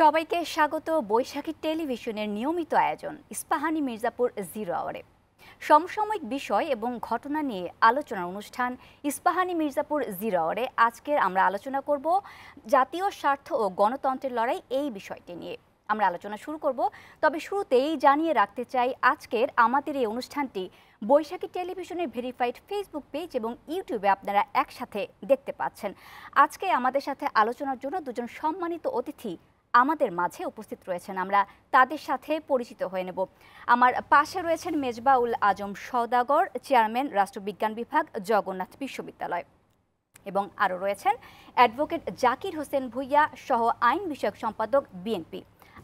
সবাইকে স্বাগত বৈশাখী টেলিভিশনের নিয়মিত আয়োজন ইস্পাহানি মির্জাপুর জিরো আওয়ারে সমসাময়িক বিষয় এবং ঘটনা নিয়ে আলোচনার অনুষ্ঠান ইস্পাহানি মির্জাপুর জিরো আওয়ারে আজকের আমরা আলোচনা করব জাতীয় স্বার্থ ও গণতন্ত্রের লড়াই এই বিষয়টি নিয়ে আমরা আলোচনা শুরু করব তবে শুরুতেই জানিয়ে রাখতে চাই আজকের আমাদের এই অনুষ্ঠানটি বৈশাখী টেলিভিশনের ভেরিফাইড ফেসবুক পেজ এবং ইউটিউবে আপনারা একসাথে দেখতে পাচ্ছেন আজকে আমাদের সাথে আলোচনার জন্য দুজন সম্মানিত অতিথি আমাদের মাঝে উপস্থিত রয়েছেন আমরা তাদের সাথে পরিচিত হয়ে নেব আমার পাশে রয়েছেন মেজবাউল আজম সৌদাগর চেয়ারম্যান রাষ্ট্রবিজ্ঞান বিভাগ জগন্নাথ বিশ্ববিদ্যালয় এবং আরও রয়েছেন অ্যাডভোকেট জাকির হোসেন ভুইয়া সহ আইন বিষয়ক সম্পাদক বিএনপি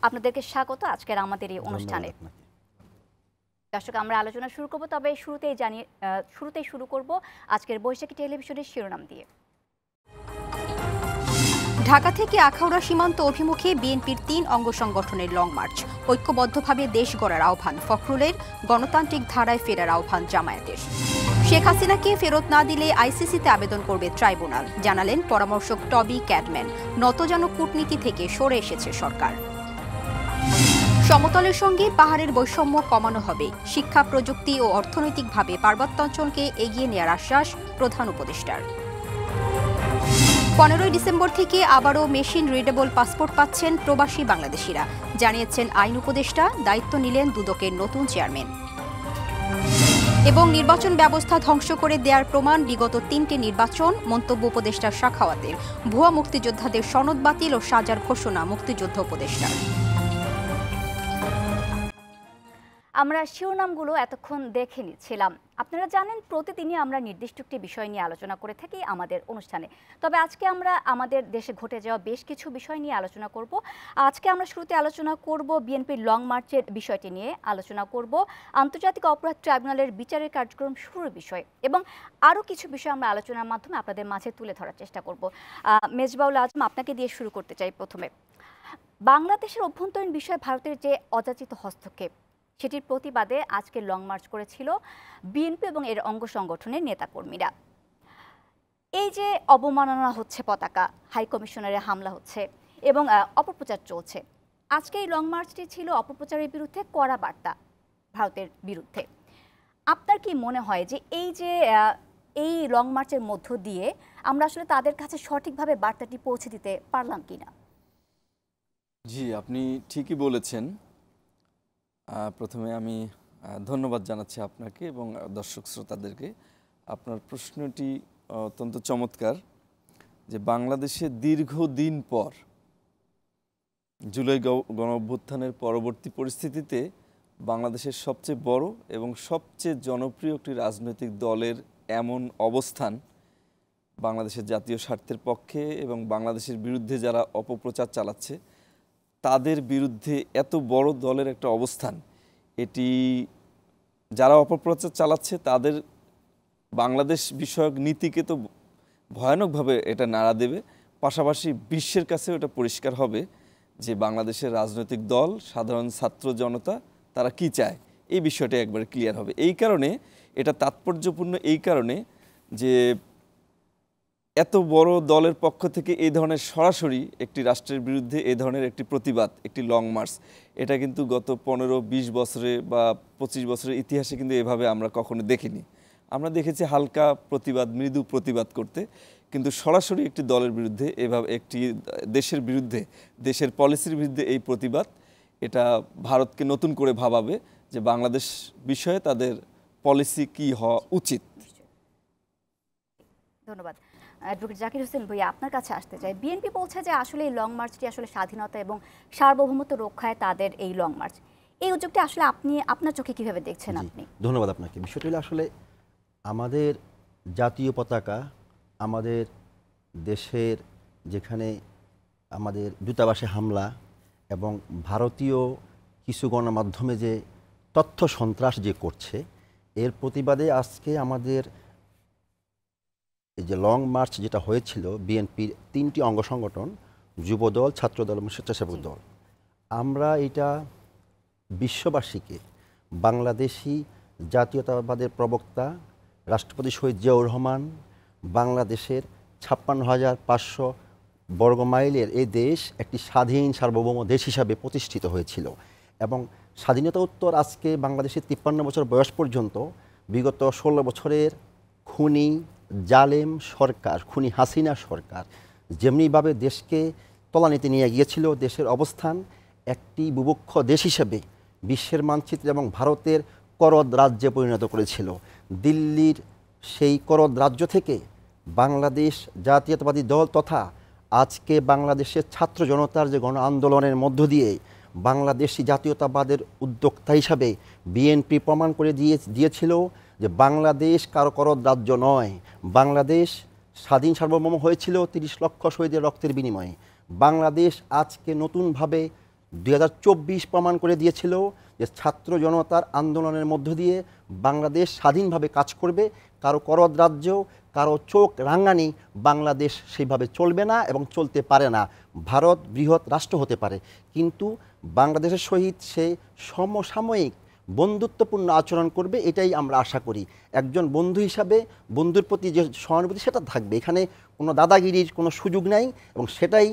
আপনাদেরকে স্বাগত আজকের আমাদের এই অনুষ্ঠানে দর্শক আমরা আলোচনা শুরু করব তবে শুরুতেই জানিয়ে শুরুতেই শুরু করব আজকের বৈশাখী টেলিভিশনের শিরোনাম দিয়ে ঢাকা থেকে আখাউড়া সীমান্ত অভিমুখে বিএনপির তিন অঙ্গ সংগঠনের লং মার্চ ঐক্যবদ্ধভাবে দেশ গড়ার আহ্বান ফখরুলের গণতান্ত্রিক ধারায় ফেরার আহ্বান জামায়াতের শেখ হাসিনাকে ফেরত না দিলে আইসিসিতে আবেদন করবে ট্রাইব্যুনাল জানালেন পরামর্শক টবি ক্যাডম্যান নত যেন কূটনীতি থেকে সরে এসেছে সরকার সমতলের সঙ্গে পাহাড়ের বৈষম্য কমানো হবে শিক্ষা প্রযুক্তি ও অর্থনৈতিকভাবে পার্বত্যাঞ্চলকে এগিয়ে নেয়ার আশ্বাস প্রধান উপদেষ্টার পনেরোই ডিসেম্বর থেকে আবারও মেশিন রিডেবল পাসপোর্ট পাচ্ছেন প্রবাসী বাংলাদেশিরা জানিয়েছেন আইন উপদেষ্টা দায়িত্ব নিলেন দুদকের নতুন চেয়ারম্যান এবং নির্বাচন ব্যবস্থা ধ্বংস করে দেয়ার প্রমাণ বিগত তিনটি নির্বাচন মন্তব্য উপদেষ্টা শাখাওয়াতের ভুয়া মুক্তিযোদ্ধাদের সনদ বাতিল ও সাজার ঘোষণা মুক্তিযুদ্ধ উপদেষ্টার আমরা শিরোনামগুলো এতক্ষণ দেখে নিচ্ছিলাম আপনারা জানেন প্রতিদিনই আমরা নির্দিষ্ট একটি বিষয় নিয়ে আলোচনা করে থাকি আমাদের অনুষ্ঠানে তবে আজকে আমরা আমাদের দেশে ঘটে যাওয়া বেশ কিছু বিষয় নিয়ে আলোচনা করব আজকে আমরা শুরুতে আলোচনা করব বিএনপির লং মার্চের বিষয়টি নিয়ে আলোচনা করব আন্তর্জাতিক অপরাধ ট্রাইব্যুনালের বিচারের কার্যক্রম শুরুর বিষয় এবং আরও কিছু বিষয় আমরা আলোচনার মাধ্যমে আপনাদের মাঝে তুলে ধরার চেষ্টা করব মেজবাউল আজম আপনাকে দিয়ে শুরু করতে চাই প্রথমে বাংলাদেশের অভ্যন্তরীণ বিষয়ে ভারতের যে অযাচিত হস্তক্ষেপ সেটির প্রতিবাদে আজকে লং মার্চ করেছিল বিএনপি এবং এর অঙ্গ সংগঠনের নেতাকর্মীরা এই যে অবমাননা হচ্ছে পতাকা হাই হামলা হচ্ছে এবং অপপ্রচার চলছে আজকে এই লং মার্চটি ছিল অপপ্রচারের বিরুদ্ধে কড়া বার্তা ভারতের বিরুদ্ধে আপনার কি মনে হয় যে এই যে এই লং মার্চের মধ্য দিয়ে আমরা আসলে তাদের কাছে সঠিকভাবে বার্তাটি পৌঁছে দিতে পারলাম কিনা জি আপনি ঠিকই বলেছেন প্রথমে আমি ধন্যবাদ জানাচ্ছি আপনাকে এবং দর্শক শ্রোতাদেরকে আপনার প্রশ্নটি অত্যন্ত চমৎকার যে বাংলাদেশে দীর্ঘদিন পর জুলাই গণ অভ্যুত্থানের পরবর্তী পরিস্থিতিতে বাংলাদেশের সবচেয়ে বড় এবং সবচেয়ে জনপ্রিয় একটি রাজনৈতিক দলের এমন অবস্থান বাংলাদেশের জাতীয় স্বার্থের পক্ষে এবং বাংলাদেশের বিরুদ্ধে যারা অপপ্রচার চালাচ্ছে তাদের বিরুদ্ধে এত বড় দলের একটা অবস্থান এটি যারা অপপ্রচার চালাচ্ছে তাদের বাংলাদেশ বিষয়ক নীতিকে তো ভয়ানকভাবে এটা নাড়া দেবে পাশাপাশি বিশ্বের কাছে এটা পরিষ্কার হবে যে বাংলাদেশের রাজনৈতিক দল সাধারণ ছাত্র জনতা তারা কি চায় এই বিষয়টা একবার ক্লিয়ার হবে এই কারণে এটা তাৎপর্যপূর্ণ এই কারণে যে এত বড় দলের পক্ষ থেকে এই ধরনের সরাসরি একটি রাষ্ট্রের বিরুদ্ধে এই ধরনের একটি প্রতিবাদ একটি লং মার্চ এটা কিন্তু গত পনেরো বিশ বছরে বা পঁচিশ বছরের ইতিহাসে কিন্তু এভাবে আমরা কখনো দেখিনি আমরা দেখেছি হালকা প্রতিবাদ মৃদু প্রতিবাদ করতে কিন্তু সরাসরি একটি দলের বিরুদ্ধে এভাবে একটি দেশের বিরুদ্ধে দেশের পলিসির বিরুদ্ধে এই প্রতিবাদ এটা ভারতকে নতুন করে ভাবাবে যে বাংলাদেশ বিষয়ে তাদের পলিসি কি হওয়া উচিত ধন্যবাদ অ্যাডভোকেট জাকির হোসেন ভাইয়া আপনার কাছে আসতে চাই বিএনপি বলছে যে আসলে এই লং মার্চটি আসলে স্বাধীনতা এবং সার্বভৌমত্ব রক্ষায় তাদের এই লং মার্চ এই উদ্যোগটি আসলে আপনি আপনার চোখে কিভাবে দেখছেন আপনি ধন্যবাদ আপনাকে বিষয়টি হলো আসলে আমাদের জাতীয় পতাকা আমাদের দেশের যেখানে আমাদের দূতাবাসে হামলা এবং ভারতীয় কিছু গণমাধ্যমে যে তথ্য সন্ত্রাস যে করছে এর প্রতিবাদে আজকে আমাদের এই যে লং মার্চ যেটা হয়েছিল বিএনপির তিনটি অঙ্গ সংগঠন যুবদল ছাত্রদল এবং স্বেচ্ছাসেবক দল আমরা এটা বিশ্ববাসীকে বাংলাদেশি জাতীয়তাবাদের প্রবক্তা রাষ্ট্রপতি শহীদ জিয়াউর রহমান বাংলাদেশের ছাপ্পান্ন হাজার পাঁচশো বর্গ মাইলের এই দেশ একটি স্বাধীন সার্বভৌম দেশ হিসাবে প্রতিষ্ঠিত হয়েছিল এবং স্বাধীনতা উত্তর আজকে বাংলাদেশের তিপ্পান্ন বছর বয়স পর্যন্ত বিগত ষোলো বছরের খুনি জালেম সরকার খুনি হাসিনা সরকার যেমনিভাবে দেশকে তলানিতে নিয়ে গিয়েছিল দেশের অবস্থান একটি বুভক্ষ দেশ হিসেবে বিশ্বের মানচিত্র এবং ভারতের করদ রাজ্যে পরিণত করেছিল দিল্লির সেই করদ রাজ্য থেকে বাংলাদেশ জাতীয়তাবাদী দল তথা আজকে বাংলাদেশের ছাত্র জনতার যে গণ আন্দোলনের মধ্য দিয়ে বাংলাদেশি জাতীয়তাবাদের উদ্যোক্তা হিসাবে বিএনপি প্রমাণ করে দিয়ে দিয়েছিল যে বাংলাদেশ কারো কারো রাজ্য নয় বাংলাদেশ স্বাধীন সার্বভৌম হয়েছিল তিরিশ লক্ষ শহীদের রক্তের বিনিময়ে বাংলাদেশ আজকে নতুনভাবে দুই প্রমাণ করে দিয়েছিল যে ছাত্র জনতার আন্দোলনের মধ্য দিয়ে বাংলাদেশ স্বাধীনভাবে কাজ করবে কারো করদ রাজ্য কারো চোখ রাঙ্গানি বাংলাদেশ সেইভাবে চলবে না এবং চলতে পারে না ভারত বৃহৎ রাষ্ট্র হতে পারে কিন্তু বাংলাদেশের সহিত সে সমসাময়িক বন্ধুত্বপূর্ণ আচরণ করবে এটাই আমরা আশা করি একজন বন্ধু হিসাবে বন্ধুর প্রতি যে সহানুভূতি সেটা থাকবে এখানে কোনো দাদাগিরির কোনো সুযোগ নাই এবং সেটাই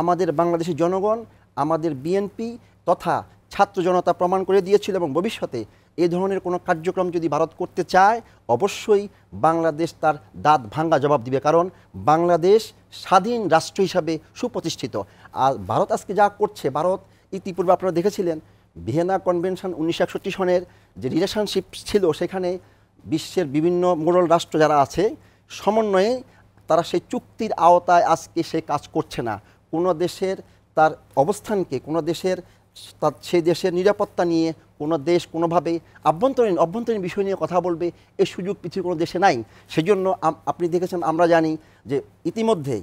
আমাদের বাংলাদেশের জনগণ আমাদের বিএনপি তথা ছাত্র জনতা প্রমাণ করে দিয়েছিল এবং ভবিষ্যতে এ ধরনের কোনো কার্যক্রম যদি ভারত করতে চায় অবশ্যই বাংলাদেশ তার দাঁত ভাঙ্গা জবাব দিবে কারণ বাংলাদেশ স্বাধীন রাষ্ট্র হিসাবে সুপ্রতিষ্ঠিত আর ভারত আজকে যা করছে ভারত ইতিপূর্বে আপনারা দেখেছিলেন ভিয়েনা কনভেনশন উনিশশো একষট্টি সনের যে রিলেশনশিপ ছিল সেখানে বিশ্বের বিভিন্ন মোড়ল রাষ্ট্র যারা আছে সমন্বয়ে তারা সেই চুক্তির আওতায় আজকে সে কাজ করছে না কোনো দেশের তার অবস্থানকে কোনো দেশের তার সেই দেশের নিরাপত্তা নিয়ে কোনো দেশ কোনোভাবে আভ্যন্তরীণ অভ্যন্তরীণ বিষয় নিয়ে কথা বলবে এ সুযোগ পৃথিবীর কোনো দেশে নাই সেজন্য আপনি দেখেছেন আমরা জানি যে ইতিমধ্যে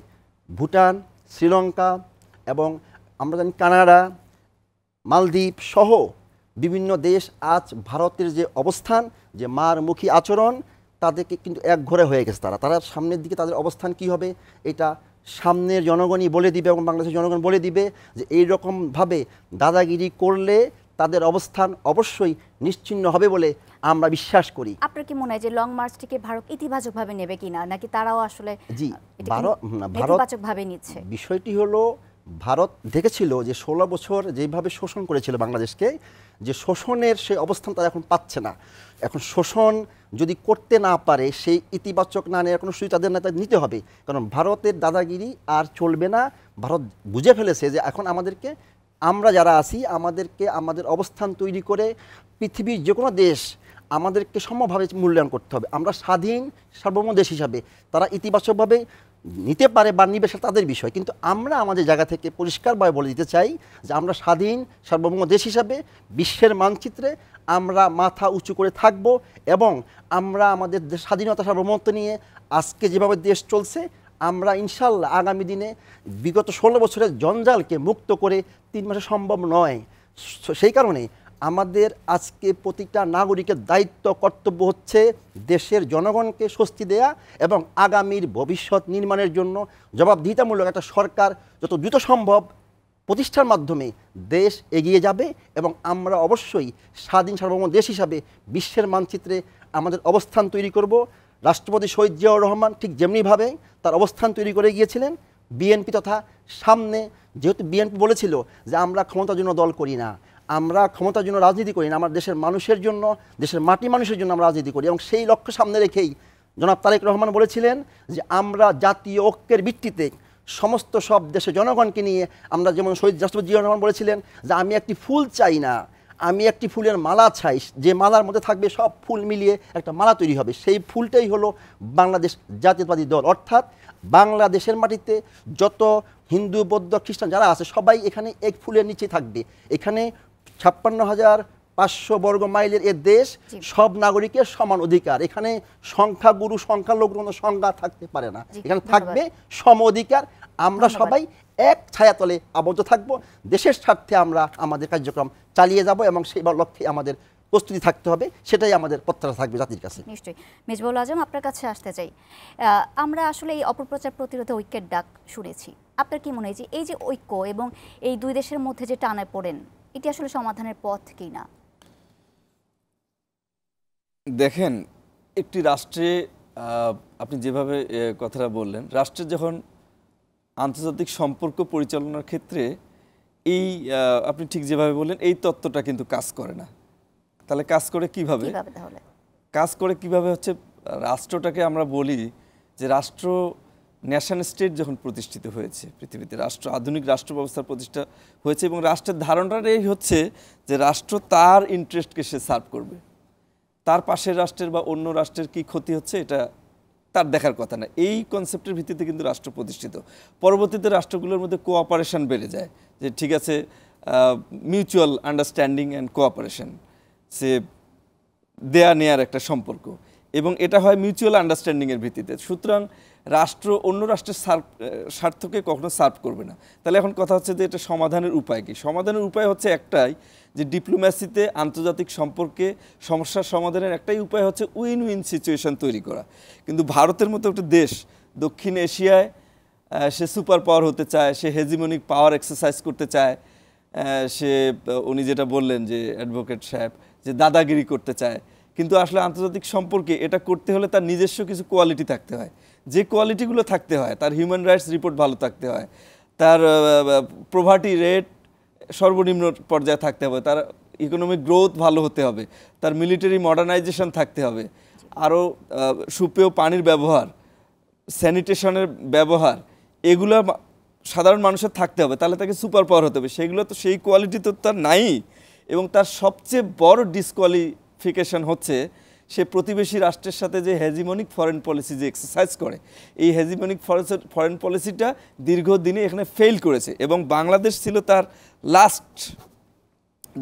ভুটান শ্রীলঙ্কা এবং আমরা জানি কানাডা মালদ্বীপ সহ বিভিন্ন দেশ আজ ভারতের যে অবস্থান যে মার মুখী আচরণ তাদেরকে কিন্তু এক ঘরে হয়ে গেছে তারা তারা সামনের দিকে তাদের অবস্থান কি হবে এটা সামনের জনগণই বলে দিবে এবং বাংলাদেশের জনগণ বলে দিবে যে এই রকমভাবে দাদাগিরি করলে তাদের অবস্থান অবশ্যই নিশ্চিন্ন হবে বলে আমরা বিশ্বাস করি আপনার কি মনে হয় যে লং মার্চটিকে ভারত ইতিবাচকভাবে নেবে কিনা নাকি তারাও আসলে জি ভারত ভাবে নিচ্ছে বিষয়টি হলো ভারত দেখেছিল যে ষোলো বছর যেভাবে শোষণ করেছিল বাংলাদেশকে যে শোষণের সেই অবস্থান তারা এখন পাচ্ছে না এখন শোষণ যদি করতে না পারে সেই ইতিবাচক না নেওয়ার কোনো সুযোগ তাদের নেতা নিতে হবে কারণ ভারতের দাদাগিরি আর চলবে না ভারত বুঝে ফেলেছে যে এখন আমাদেরকে আমরা যারা আছি আমাদেরকে আমাদের অবস্থান তৈরি করে পৃথিবীর যে কোনো দেশ আমাদেরকে সমভাবে মূল্যায়ন করতে হবে আমরা স্বাধীন সার্বভৌম দেশ হিসাবে তারা ইতিবাচকভাবে নিতে পারে বা নিবে সেটা তাদের বিষয় কিন্তু আমরা আমাদের জায়গা থেকে পরিষ্কারভাবে বলে দিতে চাই যে আমরা স্বাধীন সার্বভৌম দেশ হিসাবে বিশ্বের মানচিত্রে আমরা মাথা উঁচু করে থাকব এবং আমরা আমাদের স্বাধীনতা সার্বভৌমত্ব নিয়ে আজকে যেভাবে দেশ চলছে আমরা ইনশাল্লাহ আগামী দিনে বিগত ষোলো বছরের জঞ্জালকে মুক্ত করে তিন মাসে সম্ভব নয় সেই কারণে আমাদের আজকে প্রতিটা নাগরিকের দায়িত্ব কর্তব্য হচ্ছে দেশের জনগণকে স্বস্তি দেয়া এবং আগামীর ভবিষ্যৎ নির্মাণের জন্য জবাবদিহিতামূলক একটা সরকার যত দ্রুত সম্ভব প্রতিষ্ঠার মাধ্যমে দেশ এগিয়ে যাবে এবং আমরা অবশ্যই স্বাধীন সার্বভৌম দেশ হিসাবে বিশ্বের মানচিত্রে আমাদের অবস্থান তৈরি করব রাষ্ট্রপতি শহীদ জিয়াউর রহমান ঠিক যেমনিভাবে তার অবস্থান তৈরি করে গিয়েছিলেন বিএনপি তথা সামনে যেহেতু বিএনপি বলেছিল যে আমরা ক্ষমতার জন্য দল করি না আমরা ক্ষমতার জন্য রাজনীতি করি না আমার দেশের মানুষের জন্য দেশের মাটি মানুষের জন্য আমরা রাজনীতি করি এবং সেই লক্ষ্য সামনে রেখেই জনাব তারেক রহমান বলেছিলেন যে আমরা জাতীয় ঐক্যের ভিত্তিতে সমস্ত সব দেশের জনগণকে নিয়ে আমরা যেমন শহীদ রাষ্ট্রপতি জিয়া রহমান বলেছিলেন যে আমি একটি ফুল চাই না আমি একটি ফুলের মালা চাই যে মালার মধ্যে থাকবে সব ফুল মিলিয়ে একটা মালা তৈরি হবে সেই ফুলটাই হলো বাংলাদেশ জাতীয়তাবাদী দল অর্থাৎ বাংলাদেশের মাটিতে যত হিন্দু বৌদ্ধ খ্রিস্টান যারা আছে সবাই এখানে এক ফুলের নিচে থাকবে এখানে ছাপ্পান্ন হাজার পাঁচশো বর্গ মাইলের এ দেশ সব নাগরিকের সমান অধিকার এখানে সংখ্যাগুরু সংখ্যালঘু কোনো সংজ্ঞা থাকতে পারে না এখানে থাকবে সম অধিকার আমরা সবাই এক ছায়াতলে আবদ্ধ থাকব দেশের স্বার্থে আমরা আমাদের কার্যক্রম চালিয়ে যাব এবং সেই লক্ষ্যে আমাদের প্রস্তুতি থাকতে হবে সেটাই আমাদের প্রত্যাশা থাকবে জাতির কাছে নিশ্চয়ই মেজবুল আজম আপনার কাছে আসতে চাই আমরা আসলে এই অপপ্রচার প্রতিরোধে ঐক্যের ডাক শুনেছি আপনার কি মনে হয় যে এই যে ঐক্য এবং এই দুই দেশের মধ্যে যে টানে পড়েন এটি আসলে সমাধানের পথ কিনা দেখেন একটি রাষ্ট্রে আপনি যেভাবে কথাটা বললেন রাষ্ট্রের যখন আন্তর্জাতিক সম্পর্ক পরিচালনার ক্ষেত্রে এই আপনি ঠিক যেভাবে বললেন এই তত্ত্বটা কিন্তু কাজ করে না তাহলে কাজ করে কিভাবে কাজ করে কিভাবে হচ্ছে রাষ্ট্রটাকে আমরা বলি যে রাষ্ট্র ন্যাশন স্টেট যখন প্রতিষ্ঠিত হয়েছে পৃথিবীতে রাষ্ট্র আধুনিক রাষ্ট্র ব্যবস্থার প্রতিষ্ঠা হয়েছে এবং রাষ্ট্রের ধারণাটাই হচ্ছে যে রাষ্ট্র তার ইন্টারেস্টকে সে সার্ভ করবে তার পাশের রাষ্ট্রের বা অন্য রাষ্ট্রের কি ক্ষতি হচ্ছে এটা তার দেখার কথা না এই কনসেপ্টের ভিত্তিতে কিন্তু রাষ্ট্র প্রতিষ্ঠিত পরবর্তীতে রাষ্ট্রগুলোর মধ্যে কোঅপারেশন বেড়ে যায় যে ঠিক আছে মিউচুয়াল আন্ডারস্ট্যান্ডিং অ্যান্ড কোঅপারেশন সে দেয়া নেয়ার একটা সম্পর্ক এবং এটা হয় মিউচুয়াল আন্ডারস্ট্যান্ডিংয়ের ভিত্তিতে সুতরাং রাষ্ট্র অন্য রাষ্ট্রের স্বার্থকে কখনো সার্ভ করবে না তাহলে এখন কথা হচ্ছে যে এটা সমাধানের উপায় কী সমাধানের উপায় হচ্ছে একটাই যে ডিপ্লোম্যাসিতে আন্তর্জাতিক সম্পর্কে সমস্যার সমাধানের একটাই উপায় হচ্ছে উইন উইন সিচুয়েশন তৈরি করা কিন্তু ভারতের মতো একটা দেশ দক্ষিণ এশিয়ায় সে সুপার পাওয়ার হতে চায় সে হেজিমনিক পাওয়ার এক্সারসাইজ করতে চায় সে উনি যেটা বললেন যে অ্যাডভোকেট সাহেব যে দাদাগিরি করতে চায় কিন্তু আসলে আন্তর্জাতিক সম্পর্কে এটা করতে হলে তার নিজস্ব কিছু কোয়ালিটি থাকতে হয় যে কোয়ালিটিগুলো থাকতে হয় তার হিউম্যান রাইটস রিপোর্ট ভালো থাকতে হয় তার প্রভার্টি রেট সর্বনিম্ন পর্যায়ে থাকতে হবে তার ইকোনমিক গ্রোথ ভালো হতে হবে তার মিলিটারি মডার্নাইজেশন থাকতে হবে আরও সুপেয় পানির ব্যবহার স্যানিটেশনের ব্যবহার এগুলো সাধারণ মানুষের থাকতে হবে তাহলে তাকে সুপার পাওয়ার হতে হবে সেগুলো তো সেই কোয়ালিটি তো তার নাই এবং তার সবচেয়ে বড় ডিসকোয়ালি ফিকেশন হচ্ছে সে প্রতিবেশী রাষ্ট্রের সাথে যে হেজিমনিক ফরেন পলিসি যে এক্সারসাইজ করে এই হেজিমনিক ফরেন পলিসিটা দীর্ঘদিনে এখানে ফেল করেছে এবং বাংলাদেশ ছিল তার লাস্ট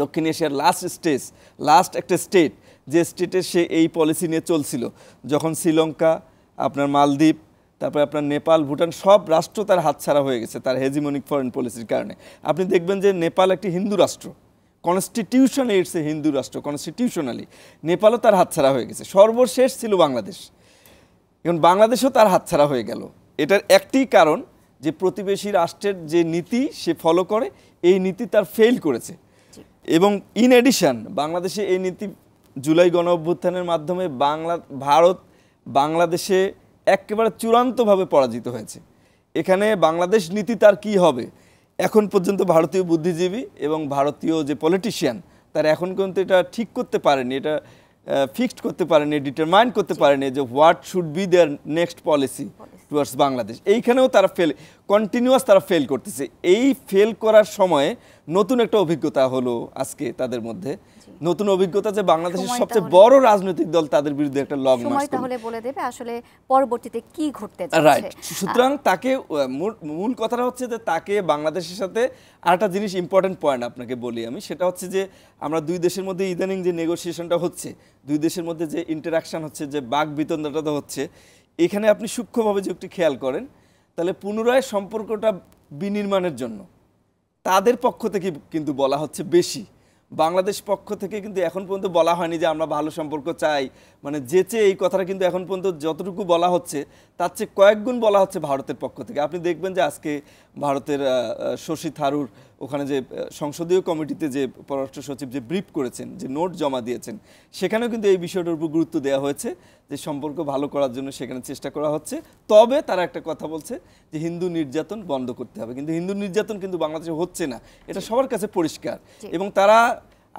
দক্ষিণ এশিয়ার লাস্ট স্টেজ লাস্ট একটা স্টেট যে স্টেটে সে এই পলিসি নিয়ে চলছিল যখন শ্রীলঙ্কা আপনার মালদ্বীপ তারপরে আপনার নেপাল ভুটান সব রাষ্ট্র তার হাতছাড়া হয়ে গেছে তার হেজিমনিক ফরেন পলিসির কারণে আপনি দেখবেন যে নেপাল একটি হিন্দু রাষ্ট্র কনস্টিটিউশনে এসছে হিন্দু রাষ্ট্র কনস্টিটিউশনালি নেপালও তার হাতছাড়া হয়ে গেছে সর্বশেষ ছিল বাংলাদেশ এখন বাংলাদেশও তার হাতছাড়া হয়ে গেল এটার একটি কারণ যে প্রতিবেশী রাষ্ট্রের যে নীতি সে ফলো করে এই নীতি তার ফেল করেছে এবং ইন এডিশন বাংলাদেশে এই নীতি জুলাই গণ অভ্যুত্থানের মাধ্যমে বাংলা ভারত বাংলাদেশে একেবারে চূড়ান্তভাবে পরাজিত হয়েছে এখানে বাংলাদেশ নীতি তার কি হবে এখন পর্যন্ত ভারতীয় বুদ্ধিজীবী এবং ভারতীয় যে পলিটিশিয়ান তারা এখন পর্যন্ত এটা ঠিক করতে পারেনি এটা ফিক্সড করতে পারেনি ডিটারমাইন করতে পারেনি যে what should be there next policy towards Bangladesh এইখানেও তারা ফেল কন্টিনিউয়াস তারা ফেল করতেছে এই ফেল করার সময়ে নতুন একটা অভিজ্ঞতা হলো আজকে তাদের মধ্যে নতুন অভিজ্ঞতা যে বাংলাদেশের সবচেয়ে বড় রাজনৈতিক দল তাদের বিরুদ্ধে একটা লগ মাস সময় তাহলে বলে দেবে আসলে পরবর্তীতে কি ঘটতে যাচ্ছে রাইট সুতরাং তাকে মূল কথাটা হচ্ছে যে তাকে বাংলাদেশের সাথে আরেকটা জিনিস ইম্পর্টেন্ট পয়েন্ট আপনাকে বলি আমি সেটা হচ্ছে যে আমরা দুই দেশের মধ্যে ইদানিং যে নেগোসিয়েশনটা হচ্ছে দুই দেশের মধ্যে যে ইন্টারাকশন হচ্ছে যে বাক বাঘ তো হচ্ছে এখানে আপনি সূক্ষ্মভাবে যে একটু খেয়াল করেন তাহলে পুনরায় সম্পর্কটা বিনির্মাণের জন্য তাদের পক্ষ থেকে কিন্তু বলা হচ্ছে বেশি বাংলাদেশ পক্ষ থেকে কিন্তু এখন পর্যন্ত বলা হয়নি যে আমরা ভালো সম্পর্ক চাই মানে যেচে এই কথাটা কিন্তু এখন পর্যন্ত যতটুকু বলা হচ্ছে তার চেয়ে কয়েকগুণ বলা হচ্ছে ভারতের পক্ষ থেকে আপনি দেখবেন যে আজকে ভারতের শশী থারুর ওখানে যে সংসদীয় কমিটিতে যে পররাষ্ট্র সচিব যে ব্রিফ করেছেন যে নোট জমা দিয়েছেন সেখানেও কিন্তু এই বিষয়টার উপর গুরুত্ব দেওয়া হয়েছে যে সম্পর্ক ভালো করার জন্য সেখানে চেষ্টা করা হচ্ছে তবে তারা একটা কথা বলছে যে হিন্দু নির্যাতন বন্ধ করতে হবে কিন্তু হিন্দু নির্যাতন কিন্তু বাংলাদেশে হচ্ছে না এটা সবার কাছে পরিষ্কার এবং তারা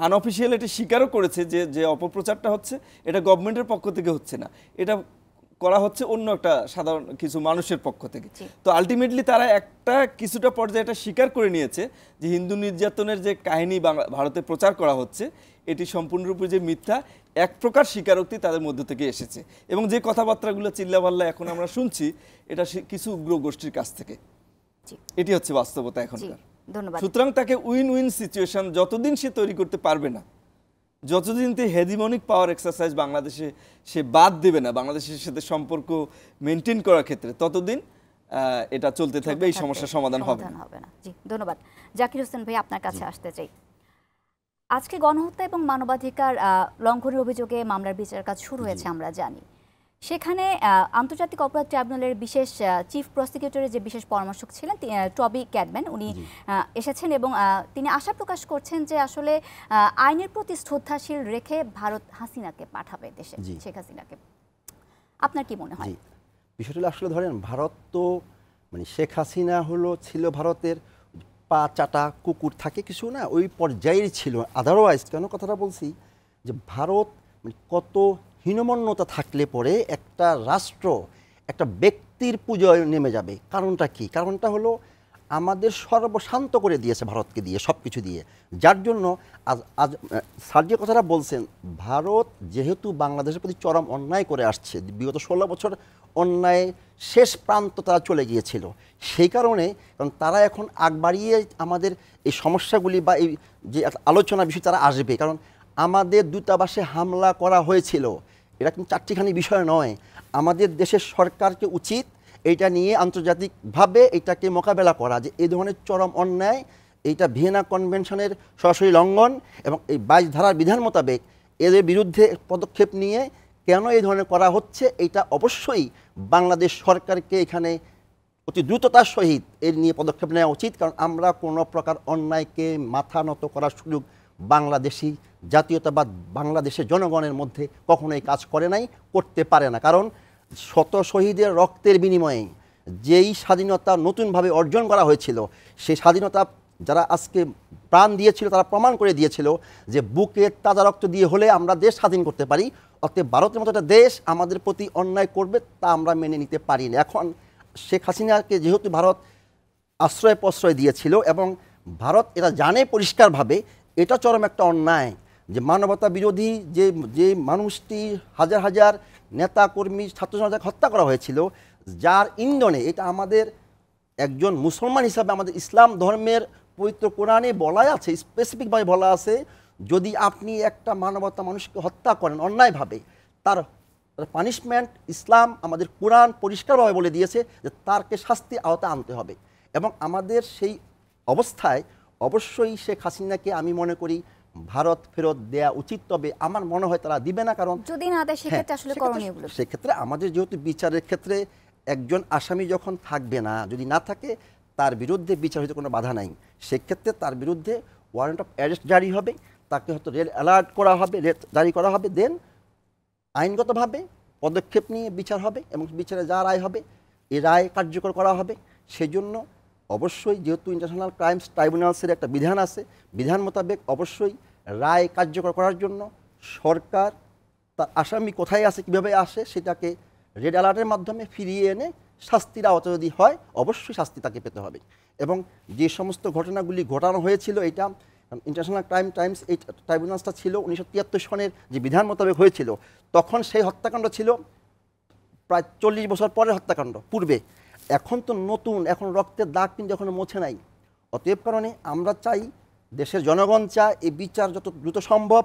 আনঅফিসিয়াল এটা স্বীকারও করেছে যে যে অপপ্রচারটা হচ্ছে এটা গভর্নমেন্টের পক্ষ থেকে হচ্ছে না এটা করা হচ্ছে অন্য একটা সাধারণ কিছু মানুষের পক্ষ থেকে তো আলটিমেটলি তারা একটা কিছুটা পর্যায়ে এটা স্বীকার করে নিয়েছে যে হিন্দু নির্যাতনের যে কাহিনী ভারতে প্রচার করা হচ্ছে এটি সম্পূর্ণরূপে যে মিথ্যা এক প্রকার স্বীকারোক্তি তাদের মধ্য থেকে এসেছে এবং যে কথাবার্তাগুলো চিল্লাভাল্লা এখন আমরা শুনছি এটা কিছু উগ্র গোষ্ঠীর কাছ থেকে এটি হচ্ছে বাস্তবতা এখনকার সুতরাং তাকে উইন উইন সিচুয়েশন যতদিন সে তৈরি করতে পারবে না যতদিন তে হেদিমনিক পাওয়ার এক্সারসাইজ বাংলাদেশে সে বাদ দেবে না বাংলাদেশের সাথে সম্পর্ক মেনটেন করার ক্ষেত্রে ততদিন এটা চলতে থাকবে এই সমস্যার সমাধান হবে না জি ধন্যবাদ জাকির হোসেন ভাই আপনার কাছে আসতে চাই আজকে গণহত্যা এবং মানবাধিকার লঙ্ঘনের অভিযোগে মামলার বিচার কাজ শুরু হয়েছে আমরা জানি সেখানে আন্তর্জাতিক অপরাধ ট্রাইব্যুনালের বিশেষ চিফ প্রসিকিউটরের যে বিশেষ পরামর্শক ছিলেন টবি ক্যাডম্যান উনি এসেছেন এবং তিনি আশা প্রকাশ করছেন যে আসলে আইনের প্রতি শ্রদ্ধাশীল রেখে ভারত হাসিনাকে পাঠাবে দেশে শেখ হাসিনাকে আপনার কি মনে হয় বিষয়টি আসলে ধরেন ভারত তো মানে শেখ হাসিনা হলো ছিল ভারতের পা চাটা কুকুর থাকে কিছু না ওই পর্যায়ের ছিল আদারওয়াইজ কেন কথাটা বলছি যে ভারত মানে কত হীনমন্যতা থাকলে পরে একটা রাষ্ট্র একটা ব্যক্তির পুজোয় নেমে যাবে কারণটা কি কারণটা হলো আমাদের সর্বশান্ত করে দিয়েছে ভারতকে দিয়ে সব কিছু দিয়ে যার জন্য আজ আজ স্যার যে কথাটা বলছেন ভারত যেহেতু বাংলাদেশের প্রতি চরম অন্যায় করে আসছে বিগত ষোলো বছর অন্যায় শেষ প্রান্ত তারা চলে গিয়েছিল সেই কারণে কারণ তারা এখন আগ বাড়িয়ে আমাদের এই সমস্যাগুলি বা এই যে আলোচনা বিষয় তারা আসবে কারণ আমাদের দূতাবাসে হামলা করা হয়েছিল এটা কিন্তু চারটিখানি বিষয় নয় আমাদের দেশের সরকারকে উচিত এটা নিয়ে আন্তর্জাতিকভাবে এটাকে মোকাবেলা করা যে এই ধরনের চরম অন্যায় এইটা ভিয়েনা কনভেনশনের সরাসরি লঙ্ঘন এবং এই বাইশ ধারার বিধান মোতাবেক এদের বিরুদ্ধে পদক্ষেপ নিয়ে কেন এই ধরনের করা হচ্ছে এটা অবশ্যই বাংলাদেশ সরকারকে এখানে অতি দ্রুততার সহিত এর নিয়ে পদক্ষেপ নেওয়া উচিত কারণ আমরা কোনো প্রকার অন্যায়কে মাথা নত করার সুযোগ বাংলাদেশি জাতীয়তাবাদ বাংলাদেশের জনগণের মধ্যে কখনোই কাজ করে নাই করতে পারে না কারণ শত শহীদের রক্তের বিনিময়ে যেই স্বাধীনতা নতুনভাবে অর্জন করা হয়েছিল সেই স্বাধীনতা যারা আজকে প্রাণ দিয়েছিল তারা প্রমাণ করে দিয়েছিল যে বুকে তাজা রক্ত দিয়ে হলে আমরা দেশ স্বাধীন করতে পারি অতএব ভারতের মতো একটা দেশ আমাদের প্রতি অন্যায় করবে তা আমরা মেনে নিতে পারি না এখন শেখ হাসিনাকে যেহেতু ভারত আশ্রয় প্রশ্রয় দিয়েছিল এবং ভারত এটা জানে পরিষ্কারভাবে এটা চরম একটা অন্যায় যে মানবতা বিরোধী যে যে মানুষটি হাজার হাজার নেতা কর্মী ছাত্র সমাজকে হত্যা করা হয়েছিল যার ইন্ধনে এটা আমাদের একজন মুসলমান হিসাবে আমাদের ইসলাম ধর্মের পবিত্র কোরআনে বলা আছে স্পেসিফিকভাবে বলা আছে যদি আপনি একটা মানবতা মানুষকে হত্যা করেন অন্যায়ভাবে তার পানিশমেন্ট ইসলাম আমাদের কোরআন পরিষ্কারভাবে বলে দিয়েছে যে তারকে শাস্তি আওতা আনতে হবে এবং আমাদের সেই অবস্থায় অবশ্যই শেখ হাসিনাকে আমি মনে করি ভারত ফেরত দেয়া উচিত তবে আমার মনে হয় তারা দিবে না কারণ যদি না দেয় সেক্ষেত্রে হ্যাঁ, আসলে করণীয় সেক্ষেত্রে আমাদের যেহেতু বিচারের ক্ষেত্রে একজন আসামি যখন থাকবে না যদি না থাকে তার বিরুদ্ধে বিচার হইতে কোনো বাধা নাই সেক্ষেত্রে তার বিরুদ্ধে ওয়ারেন্ট অফ অ্যারেস্ট জারি হবে তাকে হয়তো রেড অ্যালার্ট করা হবে রেড জারি করা হবে দেন আইনগতভাবে পদক্ষেপ নিয়ে বিচার হবে এবং বিচারে যা রায় হবে এ রায় কার্যকর করা হবে সেজন্য অবশ্যই যেহেতু ইন্টারন্যাশনাল ক্রাইমস ট্রাইব্যুনালসের একটা বিধান আছে বিধান মোতাবেক অবশ্যই রায় কার্যকর করার জন্য সরকার তার আসামি কোথায় আছে কিভাবে আসে সেটাকে রেড অ্যালার্টের মাধ্যমে ফিরিয়ে এনে শাস্তির আওতা যদি হয় অবশ্যই শাস্তি তাকে পেতে হবে এবং যে সমস্ত ঘটনাগুলি ঘটানো হয়েছিল এটা ইন্টারন্যাশনাল ক্রাইম টাইমস এই ট্রাইব্যুনালসটা ছিল উনিশশো সনের যে বিধান মোতাবেক হয়েছিল তখন সেই হত্যাকাণ্ড ছিল প্রায় চল্লিশ বছর পরের হত্যাকাণ্ড পূর্বে এখন তো নতুন এখন রক্তের দাগ কিন্তু এখনও মোছে নাই অতএব কারণে আমরা চাই দেশের জনগণ চায় এই বিচার যত দ্রুত সম্ভব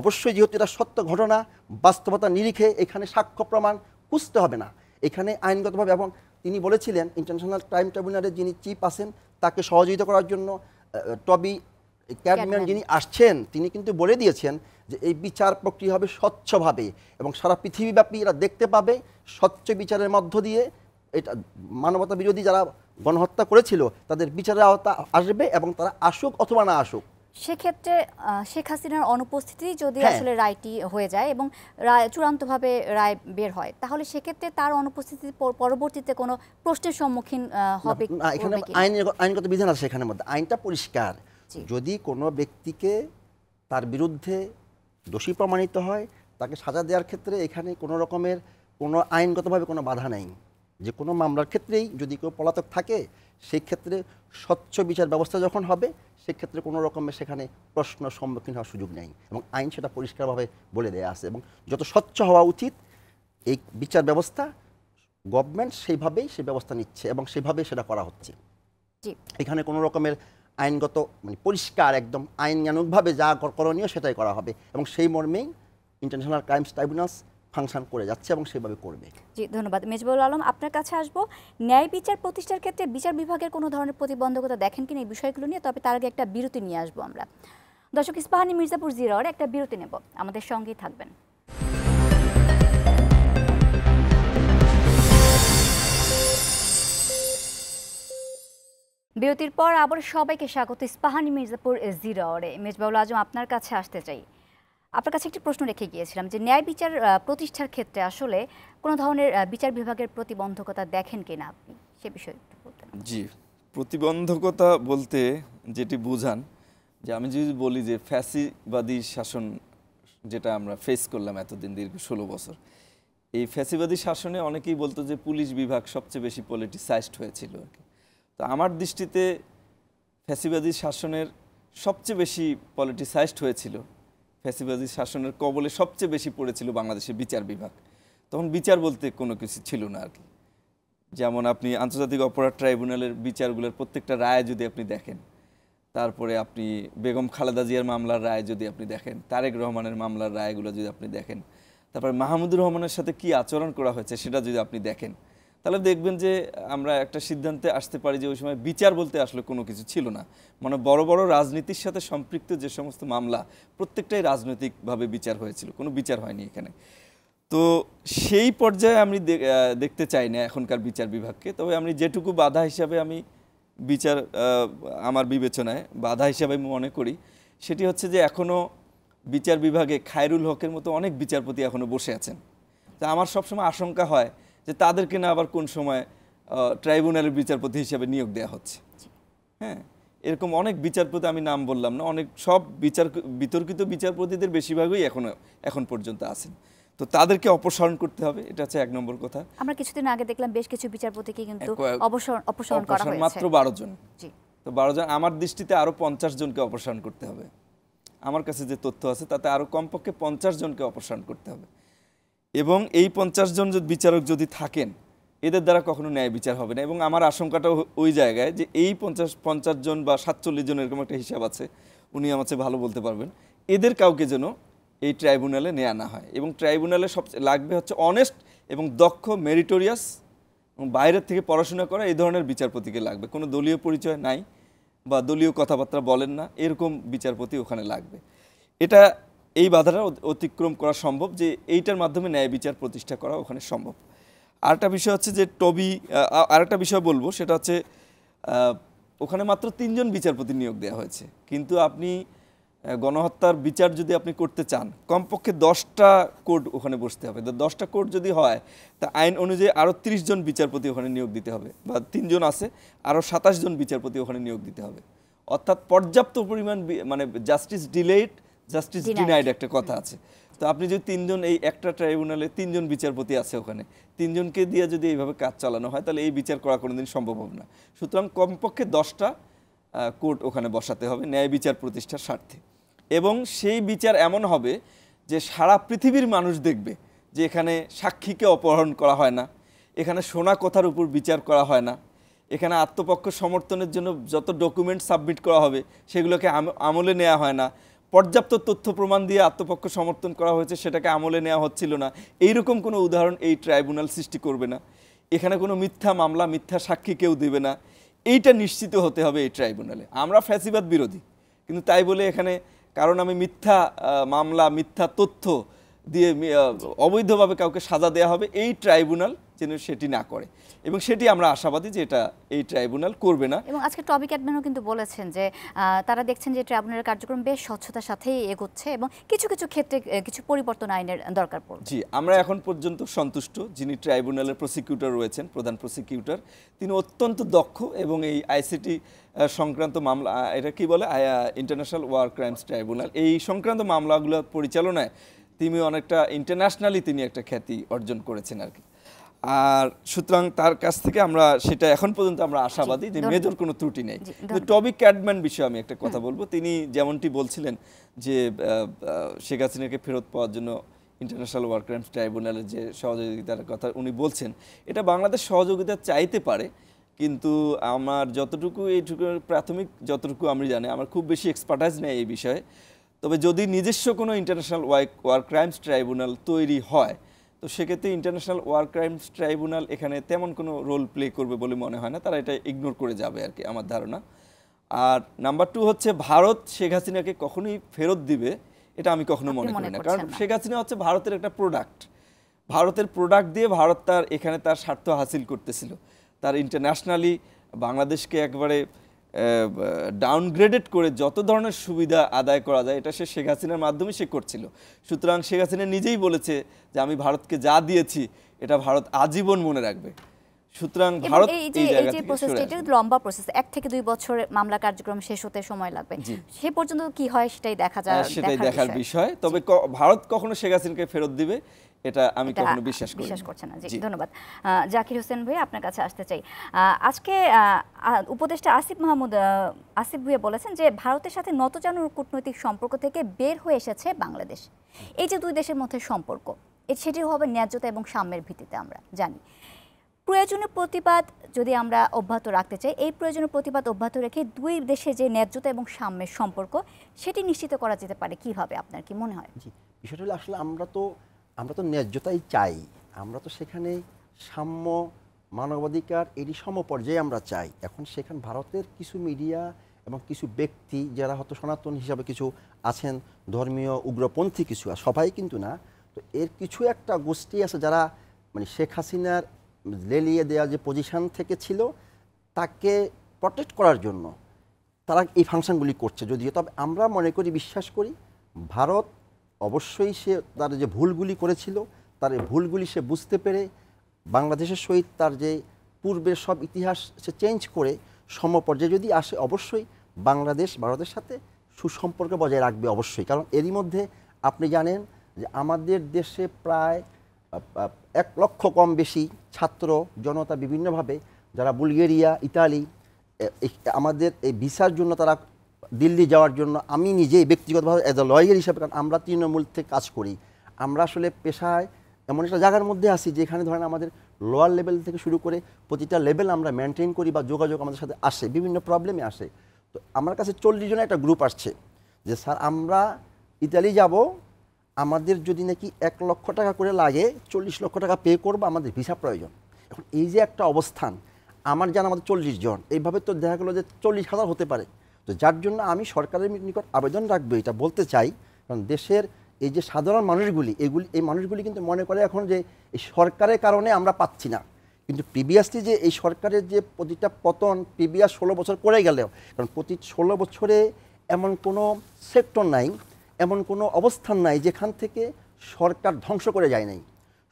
অবশ্যই যেহেতু এটা সত্য ঘটনা বাস্তবতা নিরিখে এখানে সাক্ষ্য প্রমাণ খুঁজতে হবে না এখানে আইনগতভাবে এবং তিনি বলেছিলেন ইন্টারন্যাশনাল ক্রাইম ট্রাইব্যুনালের যিনি চিফ আছেন তাকে সহযোগিতা করার জন্য টবি ক্যাডম্যান যিনি আসছেন তিনি কিন্তু বলে দিয়েছেন যে এই বিচার প্রক্রিয়া হবে স্বচ্ছভাবে এবং সারা পৃথিবীব্যাপী এরা দেখতে পাবে স্বচ্ছ বিচারের মধ্য দিয়ে এটা মানবতা বিরোধী যারা গণহত্যা করেছিল তাদের বিচারের আওতা আসবে এবং তারা আসুক অথবা না আসুক সেক্ষেত্রে শেখ হাসিনার অনুপস্থিতি যদি হ্যাঁ। আসলে রায়টি হয়ে যায় এবং রায় চূড়ান্তভাবে রায় বের হয় তাহলে সেক্ষেত্রে তার অনুপস্থিতি পরবর্তীতে কোনো প্রশ্নের সম্মুখীন হবে এখানে আইনগত বিধান আছে এখানের মধ্যে আইনটা পরিষ্কার যদি কোনো ব্যক্তিকে তার বিরুদ্ধে দোষী প্রমাণিত হয় তাকে সাজা দেওয়ার ক্ষেত্রে এখানে কোনো রকমের কোনো আইনগতভাবে কোনো বাধা নেই যে কোনো মামলার ক্ষেত্রেই যদি কেউ পলাতক থাকে সেই ক্ষেত্রে স্বচ্ছ বিচার ব্যবস্থা যখন হবে সেক্ষেত্রে কোনো রকমের সেখানে প্রশ্ন সম্মুখীন হওয়ার সুযোগ নেই এবং আইন সেটা পরিষ্কারভাবে বলে দেয়া আছে এবং যত স্বচ্ছ হওয়া উচিত এই বিচার ব্যবস্থা গভর্নমেন্ট সেইভাবেই সে ব্যবস্থা নিচ্ছে এবং সেভাবেই সেটা করা হচ্ছে এখানে কোনো রকমের আইনগত মানে পরিষ্কার একদম আইনানুগভাবে যা করণীয় সেটাই করা হবে এবং সেই মর্মেই ইন্টারন্যাশনাল ক্রাইমস ট্রাইব্যুনালস ফাংশন করে যাচ্ছে এবং সেভাবে করবে জি ধন্যবাদ মেজবুল আলম আপনার কাছে আসব ন্যায় বিচার প্রতিষ্ঠার ক্ষেত্রে বিচার বিভাগের কোনো ধরনের প্রতিবন্ধকতা দেখেন কিনা এই বিষয়গুলো নিয়ে তবে তার আগে একটা বিরতি নিয়ে আসবো আমরা দর্শক ইস্পাহানি মির্জাপুর জিরোর একটা বিরতি নেব আমাদের সঙ্গেই থাকবেন বিরতির পর আবার সবাইকে স্বাগত ইস্পাহানি মির্জাপুর জিরোরে মেজবাউল আজম আপনার কাছে আসতে চাই আপনার কাছে একটি প্রশ্ন রেখে গিয়েছিলাম যে ন্যায় বিচার প্রতিষ্ঠার ক্ষেত্রে আসলে কোনো ধরনের বিচার বিভাগের প্রতিবন্ধকতা দেখেন কিনা আপনি সে বিষয়ে একটু বলতেন জি প্রতিবন্ধকতা বলতে যেটি বোঝান যে আমি যদি বলি যে ফ্যাসিবাদী শাসন যেটা আমরা ফেস করলাম এতদিন দীর্ঘ ষোলো বছর এই ফ্যাসিবাদী শাসনে অনেকেই বলতো যে পুলিশ বিভাগ সবচেয়ে বেশি পলিটিসাইজড হয়েছিল আর কি তো আমার দৃষ্টিতে ফ্যাসিবাদী শাসনের সবচেয়ে বেশি পলিটিসাইজড হয়েছিল ফ্যাসিবাজি শাসনের কবলে সবচেয়ে বেশি পড়েছিল বাংলাদেশের বিচার বিভাগ তখন বিচার বলতে কোনো কিছু ছিল না আর কি যেমন আপনি আন্তর্জাতিক অপরাধ ট্রাইব্যুনালের বিচারগুলোর প্রত্যেকটা রায় যদি আপনি দেখেন তারপরে আপনি বেগম খালেদা জিয়ার মামলার রায় যদি আপনি দেখেন তারেক রহমানের মামলার রায়গুলো যদি আপনি দেখেন তারপরে মাহমুদুর রহমানের সাথে কি আচরণ করা হয়েছে সেটা যদি আপনি দেখেন তাহলে দেখবেন যে আমরা একটা সিদ্ধান্তে আসতে পারি যে ওই সময় বিচার বলতে আসলে কোনো কিছু ছিল না মানে বড় বড় রাজনীতির সাথে সম্পৃক্ত যে সমস্ত মামলা প্রত্যেকটাই রাজনৈতিকভাবে বিচার হয়েছিল কোনো বিচার হয়নি এখানে তো সেই পর্যায়ে আমি দেখতে চাই না এখনকার বিচার বিভাগকে তবে আমি যেটুকু বাধা হিসাবে আমি বিচার আমার বিবেচনায় বাধা হিসাবে আমি মনে করি সেটি হচ্ছে যে এখনও বিচার বিভাগে খায়রুল হকের মতো অনেক বিচারপতি এখনও বসে আছেন তা আমার সবসময় আশঙ্কা হয় যে তাদেরকে না আবার কোন সময় ট্রাইব্যুনালের বিচারপতি হিসেবে নিয়োগ দেওয়া হচ্ছে হ্যাঁ এরকম অনেক বিচারপতি আমি নাম বললাম না অনেক সব বিচার বিতর্কিত বিচারপতিদের বেশিরভাগই এখন এখন পর্যন্ত আছেন তো তাদেরকে অপসারণ করতে হবে এটা হচ্ছে এক নম্বর কথা আমরা কিছুদিন আগে দেখলাম বেশ কিছু বিচারপতিকে কিন্তু অপসারণ অপসারণ করা হয়েছে মাত্র বারো জন তো বারো জন আমার দৃষ্টিতে আরো পঞ্চাশ জনকে অপসারণ করতে হবে আমার কাছে যে তথ্য আছে তাতে আরো কমপক্ষে পঞ্চাশ জনকে অপসারণ করতে হবে এবং এই পঞ্চাশ জন বিচারক যদি থাকেন এদের দ্বারা কখনো ন্যায় বিচার হবে না এবং আমার আশঙ্কাটা ওই জায়গায় যে এই পঞ্চাশ পঞ্চাশ জন বা সাতচল্লিশ জন এরকম একটা হিসাব আছে উনি আমাকে ভালো বলতে পারবেন এদের কাউকে যেন এই ট্রাইব্যুনালে নেওয়া না হয় এবং ট্রাইব্যুনালে সব লাগবে হচ্ছে অনেস্ট এবং দক্ষ মেরিটোরিয়াস এবং বাইরের থেকে পড়াশোনা করা এই ধরনের বিচারপতিকে লাগবে কোনো দলীয় পরিচয় নাই বা দলীয় কথাবার্তা বলেন না এরকম বিচারপতি ওখানে লাগবে এটা এই বাধাটা অতিক্রম করা সম্ভব যে এইটার মাধ্যমে ন্যায় বিচার প্রতিষ্ঠা করা ওখানে সম্ভব আরেকটা বিষয় হচ্ছে যে টবি আরেকটা বিষয় বলবো সেটা হচ্ছে ওখানে মাত্র তিনজন বিচারপতি নিয়োগ দেওয়া হয়েছে কিন্তু আপনি গণহত্যার বিচার যদি আপনি করতে চান কমপক্ষে দশটা কোর্ট ওখানে বসতে হবে দশটা কোর্ট যদি হয় তা আইন অনুযায়ী আরও ৩০ জন বিচারপতি ওখানে নিয়োগ দিতে হবে বা তিনজন আছে আরও সাতাশ জন বিচারপতি ওখানে নিয়োগ দিতে হবে অর্থাৎ পর্যাপ্ত পরিমাণ মানে জাস্টিস ডিলেট জাস্টিস ডিনাইড একটা কথা আছে তো আপনি যদি তিনজন এই একটা ট্রাইব্যুনালে তিনজন বিচারপতি আছে ওখানে তিনজনকে দিয়ে যদি এইভাবে কাজ চালানো হয় তাহলে এই বিচার করা কোনোদিন সম্ভব হবে না সুতরাং কমপক্ষে দশটা কোর্ট ওখানে বসাতে হবে ন্যায় বিচার প্রতিষ্ঠার স্বার্থে এবং সেই বিচার এমন হবে যে সারা পৃথিবীর মানুষ দেখবে যে এখানে সাক্ষীকে অপহরণ করা হয় না এখানে সোনা কথার উপর বিচার করা হয় না এখানে আত্মপক্ষ সমর্থনের জন্য যত ডকুমেন্ট সাবমিট করা হবে সেগুলোকে আমলে নেওয়া হয় না পর্যাপ্ত তথ্য প্রমাণ দিয়ে আত্মপক্ষ সমর্থন করা হয়েছে সেটাকে আমলে নেওয়া হচ্ছিল না এইরকম কোনো উদাহরণ এই ট্রাইব্যুনাল সৃষ্টি করবে না এখানে কোনো মিথ্যা মামলা মিথ্যা সাক্ষী কেউ দেবে না এইটা নিশ্চিত হতে হবে এই ট্রাইব্যুনালে আমরা ফ্যাসিবাদ বিরোধী কিন্তু তাই বলে এখানে কারণ আমি মিথ্যা মামলা মিথ্যা তথ্য দিয়ে অবৈধভাবে কাউকে সাজা দেওয়া হবে এই ট্রাইব্যুনাল যেন সেটি না করে এবং সেটি আমরা আশাবাদী যে এটা এই ট্রাইব্যুনাল করবে না এবং আজকে টপিক অ্যাডমিনও কিন্তু বলেছেন যে তারা দেখছেন যে ট্রাইব্যুনালের কার্যক্রম বেশ স্বচ্ছতার সাথেই এগোচ্ছে এবং কিছু কিছু ক্ষেত্রে কিছু পরিবর্তন আইনের দরকার পড়বে জি আমরা এখন পর্যন্ত সন্তুষ্ট যিনি ট্রাইব্যুনালের প্রসিকিউটর রয়েছেন প্রধান প্রসিকিউটর তিনি অত্যন্ত দক্ষ এবং এই আইসিটি সংক্রান্ত মামলা এটা কি বলে ইন্টারন্যাশনাল ওয়ার ক্রাইমস ট্রাইব্যুনাল এই সংক্রান্ত মামলাগুলো পরিচালনায় তিনি অনেকটা ইন্টারন্যাশনালি তিনি একটা খ্যাতি অর্জন করেছেন আর কি আর সুতরাং তার কাছ থেকে আমরা সেটা এখন পর্যন্ত আমরা আশাবাদী যে মেজর কোনো ত্রুটি নেই কিন্তু টবি ক্যাডম্যান বিষয়ে আমি একটা কথা বলবো তিনি যেমনটি বলছিলেন যে শেখ হাসিনাকে ফেরত পাওয়ার জন্য ইন্টারন্যাশনাল ওয়ার ক্রাইমস ট্রাইব্যুনালের যে সহযোগিতার কথা উনি বলছেন এটা বাংলাদেশ সহযোগিতা চাইতে পারে কিন্তু আমার যতটুকু এইটুকু প্রাথমিক যতটুকু আমি জানি আমার খুব বেশি এক্সপার্টাইজ নেই এই বিষয়ে তবে যদি নিজস্ব কোনো ইন্টারন্যাশনাল ওয়ার ক্রাইমস ট্রাইব্যুনাল তৈরি হয় তো সেক্ষেত্রে ইন্টারন্যাশনাল ওয়ার ক্রাইমস ট্রাইব্যুনাল এখানে তেমন কোনো রোল প্লে করবে বলে মনে হয় না তারা এটা ইগনোর করে যাবে আর কি আমার ধারণা আর নাম্বার টু হচ্ছে ভারত শেখ হাসিনাকে কখনোই ফেরত দিবে এটা আমি কখনো মনে করি না কারণ শেখ হাসিনা হচ্ছে ভারতের একটা প্রোডাক্ট ভারতের প্রোডাক্ট দিয়ে ভারত তার এখানে তার স্বার্থ হাসিল করতেছিল তার ইন্টারন্যাশনালি বাংলাদেশকে একবারে ডাউনগ্রেডেড করে যত ধরনের সুবিধা আদায় করা যায় এটা সে শেখ হাসিনার মাধ্যমে সে করছিল সুতরাং শেখ হাসিনা নিজেই বলেছে যে আমি ভারতকে যা দিয়েছি এটা ভারত আজীবন মনে রাখবে সুতরাং ভারত এই যে এটা লম্বা প্রসেস এক থেকে দুই বছর মামলা কার্যক্রম শেষ হতে সময় লাগবে সে পর্যন্ত কি হয় সেটাই দেখা যায় হ্যাঁ, সেটাই দেখার বিষয় তবে ভারত কখনো শেখ হাসিনাকে ফেরত দিবে এটা আমি কখনো বিশ্বাস করি বিশ্বাস করছে না জি ধন্যবাদ জাকির হোসেন ভাই আপনার কাছে আসতে চাই আজকে উপদেষ্টা আসিফ মাহমুদ আসিফ ভুইয়া বলেছেন যে ভারতের সাথে নতজানুর কূটনৈতিক সম্পর্ক থেকে বের হয়ে এসেছে বাংলাদেশ এই যে দুই দেশের মধ্যে সম্পর্ক সেটি হবে ন্যায্যতা এবং সাম্যের ভিত্তিতে আমরা জানি প্রয়োজনীয় প্রতিবাদ যদি আমরা অব্যাহত রাখতে চাই এই প্রয়োজনীয় প্রতিবাদ অব্যাহত রেখে দুই দেশে যে ন্যায্যতা এবং সাম্যের সম্পর্ক সেটি নিশ্চিত করা যেতে পারে কিভাবে আপনার কি মনে হয় বিষয়টা হলো আসলে আমরা তো আমরা তো ন্যায্যতাই চাই আমরা তো সেখানে সাম্য মানবাধিকার এরই সমপর্যায়ে আমরা চাই এখন সেখান ভারতের কিছু মিডিয়া এবং কিছু ব্যক্তি যারা হয়তো সনাতন হিসাবে কিছু আছেন ধর্মীয় উগ্রপন্থী কিছু সবাই কিন্তু না তো এর কিছু একটা গোষ্ঠী আছে যারা মানে শেখ হাসিনার লেলিয়ে দেওয়া যে পজিশান থেকে ছিল তাকে প্রটেক্ট করার জন্য তারা এই ফাংশনগুলি করছে যদিও তবে আমরা মনে করি বিশ্বাস করি ভারত অবশ্যই সে তার যে ভুলগুলি করেছিল তার এই ভুলগুলি সে বুঝতে পেরে বাংলাদেশের সহিত তার যে পূর্বের সব ইতিহাস সে চেঞ্জ করে সমপর্যায়ে যদি আসে অবশ্যই বাংলাদেশ ভারতের সাথে সুসম্পর্ক বজায় রাখবে অবশ্যই কারণ এরই মধ্যে আপনি জানেন যে আমাদের দেশে প্রায় এক লক্ষ কম বেশি ছাত্র জনতা বিভিন্নভাবে যারা বুলগেরিয়া ইতালি আমাদের এই ভিসার জন্য তারা দিল্লি যাওয়ার জন্য আমি নিজেই ব্যক্তিগতভাবে অ্যাজ এ লয়ার হিসাবে কারণ আমরা তৃণমূল থেকে কাজ করি আমরা আসলে পেশায় এমন একটা জায়গার মধ্যে আসি যেখানে ধরেন আমাদের লোয়ার লেভেল থেকে শুরু করে প্রতিটা লেভেল আমরা মেনটেন করি বা যোগাযোগ আমাদের সাথে আসে বিভিন্ন প্রবলেমে আসে তো আমার কাছে চল্লিশ জনের একটা গ্রুপ আসছে যে স্যার আমরা ইতালি যাব আমাদের যদি নাকি এক লক্ষ টাকা করে লাগে চল্লিশ লক্ষ টাকা পে করবো আমাদের ভিসা প্রয়োজন এখন এই যে একটা অবস্থান আমার যেন আমাদের চল্লিশ জন এইভাবে তো দেখা গেলো যে চল্লিশ হাজার হতে পারে তো যার জন্য আমি সরকারের নিকট আবেদন রাখবো এটা বলতে চাই কারণ দেশের এই যে সাধারণ মানুষগুলি এগুলি এই মানুষগুলি কিন্তু মনে করে এখন যে এই সরকারের কারণে আমরা পাচ্ছি না কিন্তু প্রিভিয়াসলি যে এই সরকারের যে প্রতিটা পতন প্রিভিয়াস ষোলো বছর করে গেলেও কারণ প্রতি ষোলো বছরে এমন কোনো সেক্টর নাই এমন কোনো অবস্থান নাই যেখান থেকে সরকার ধ্বংস করে যায় নাই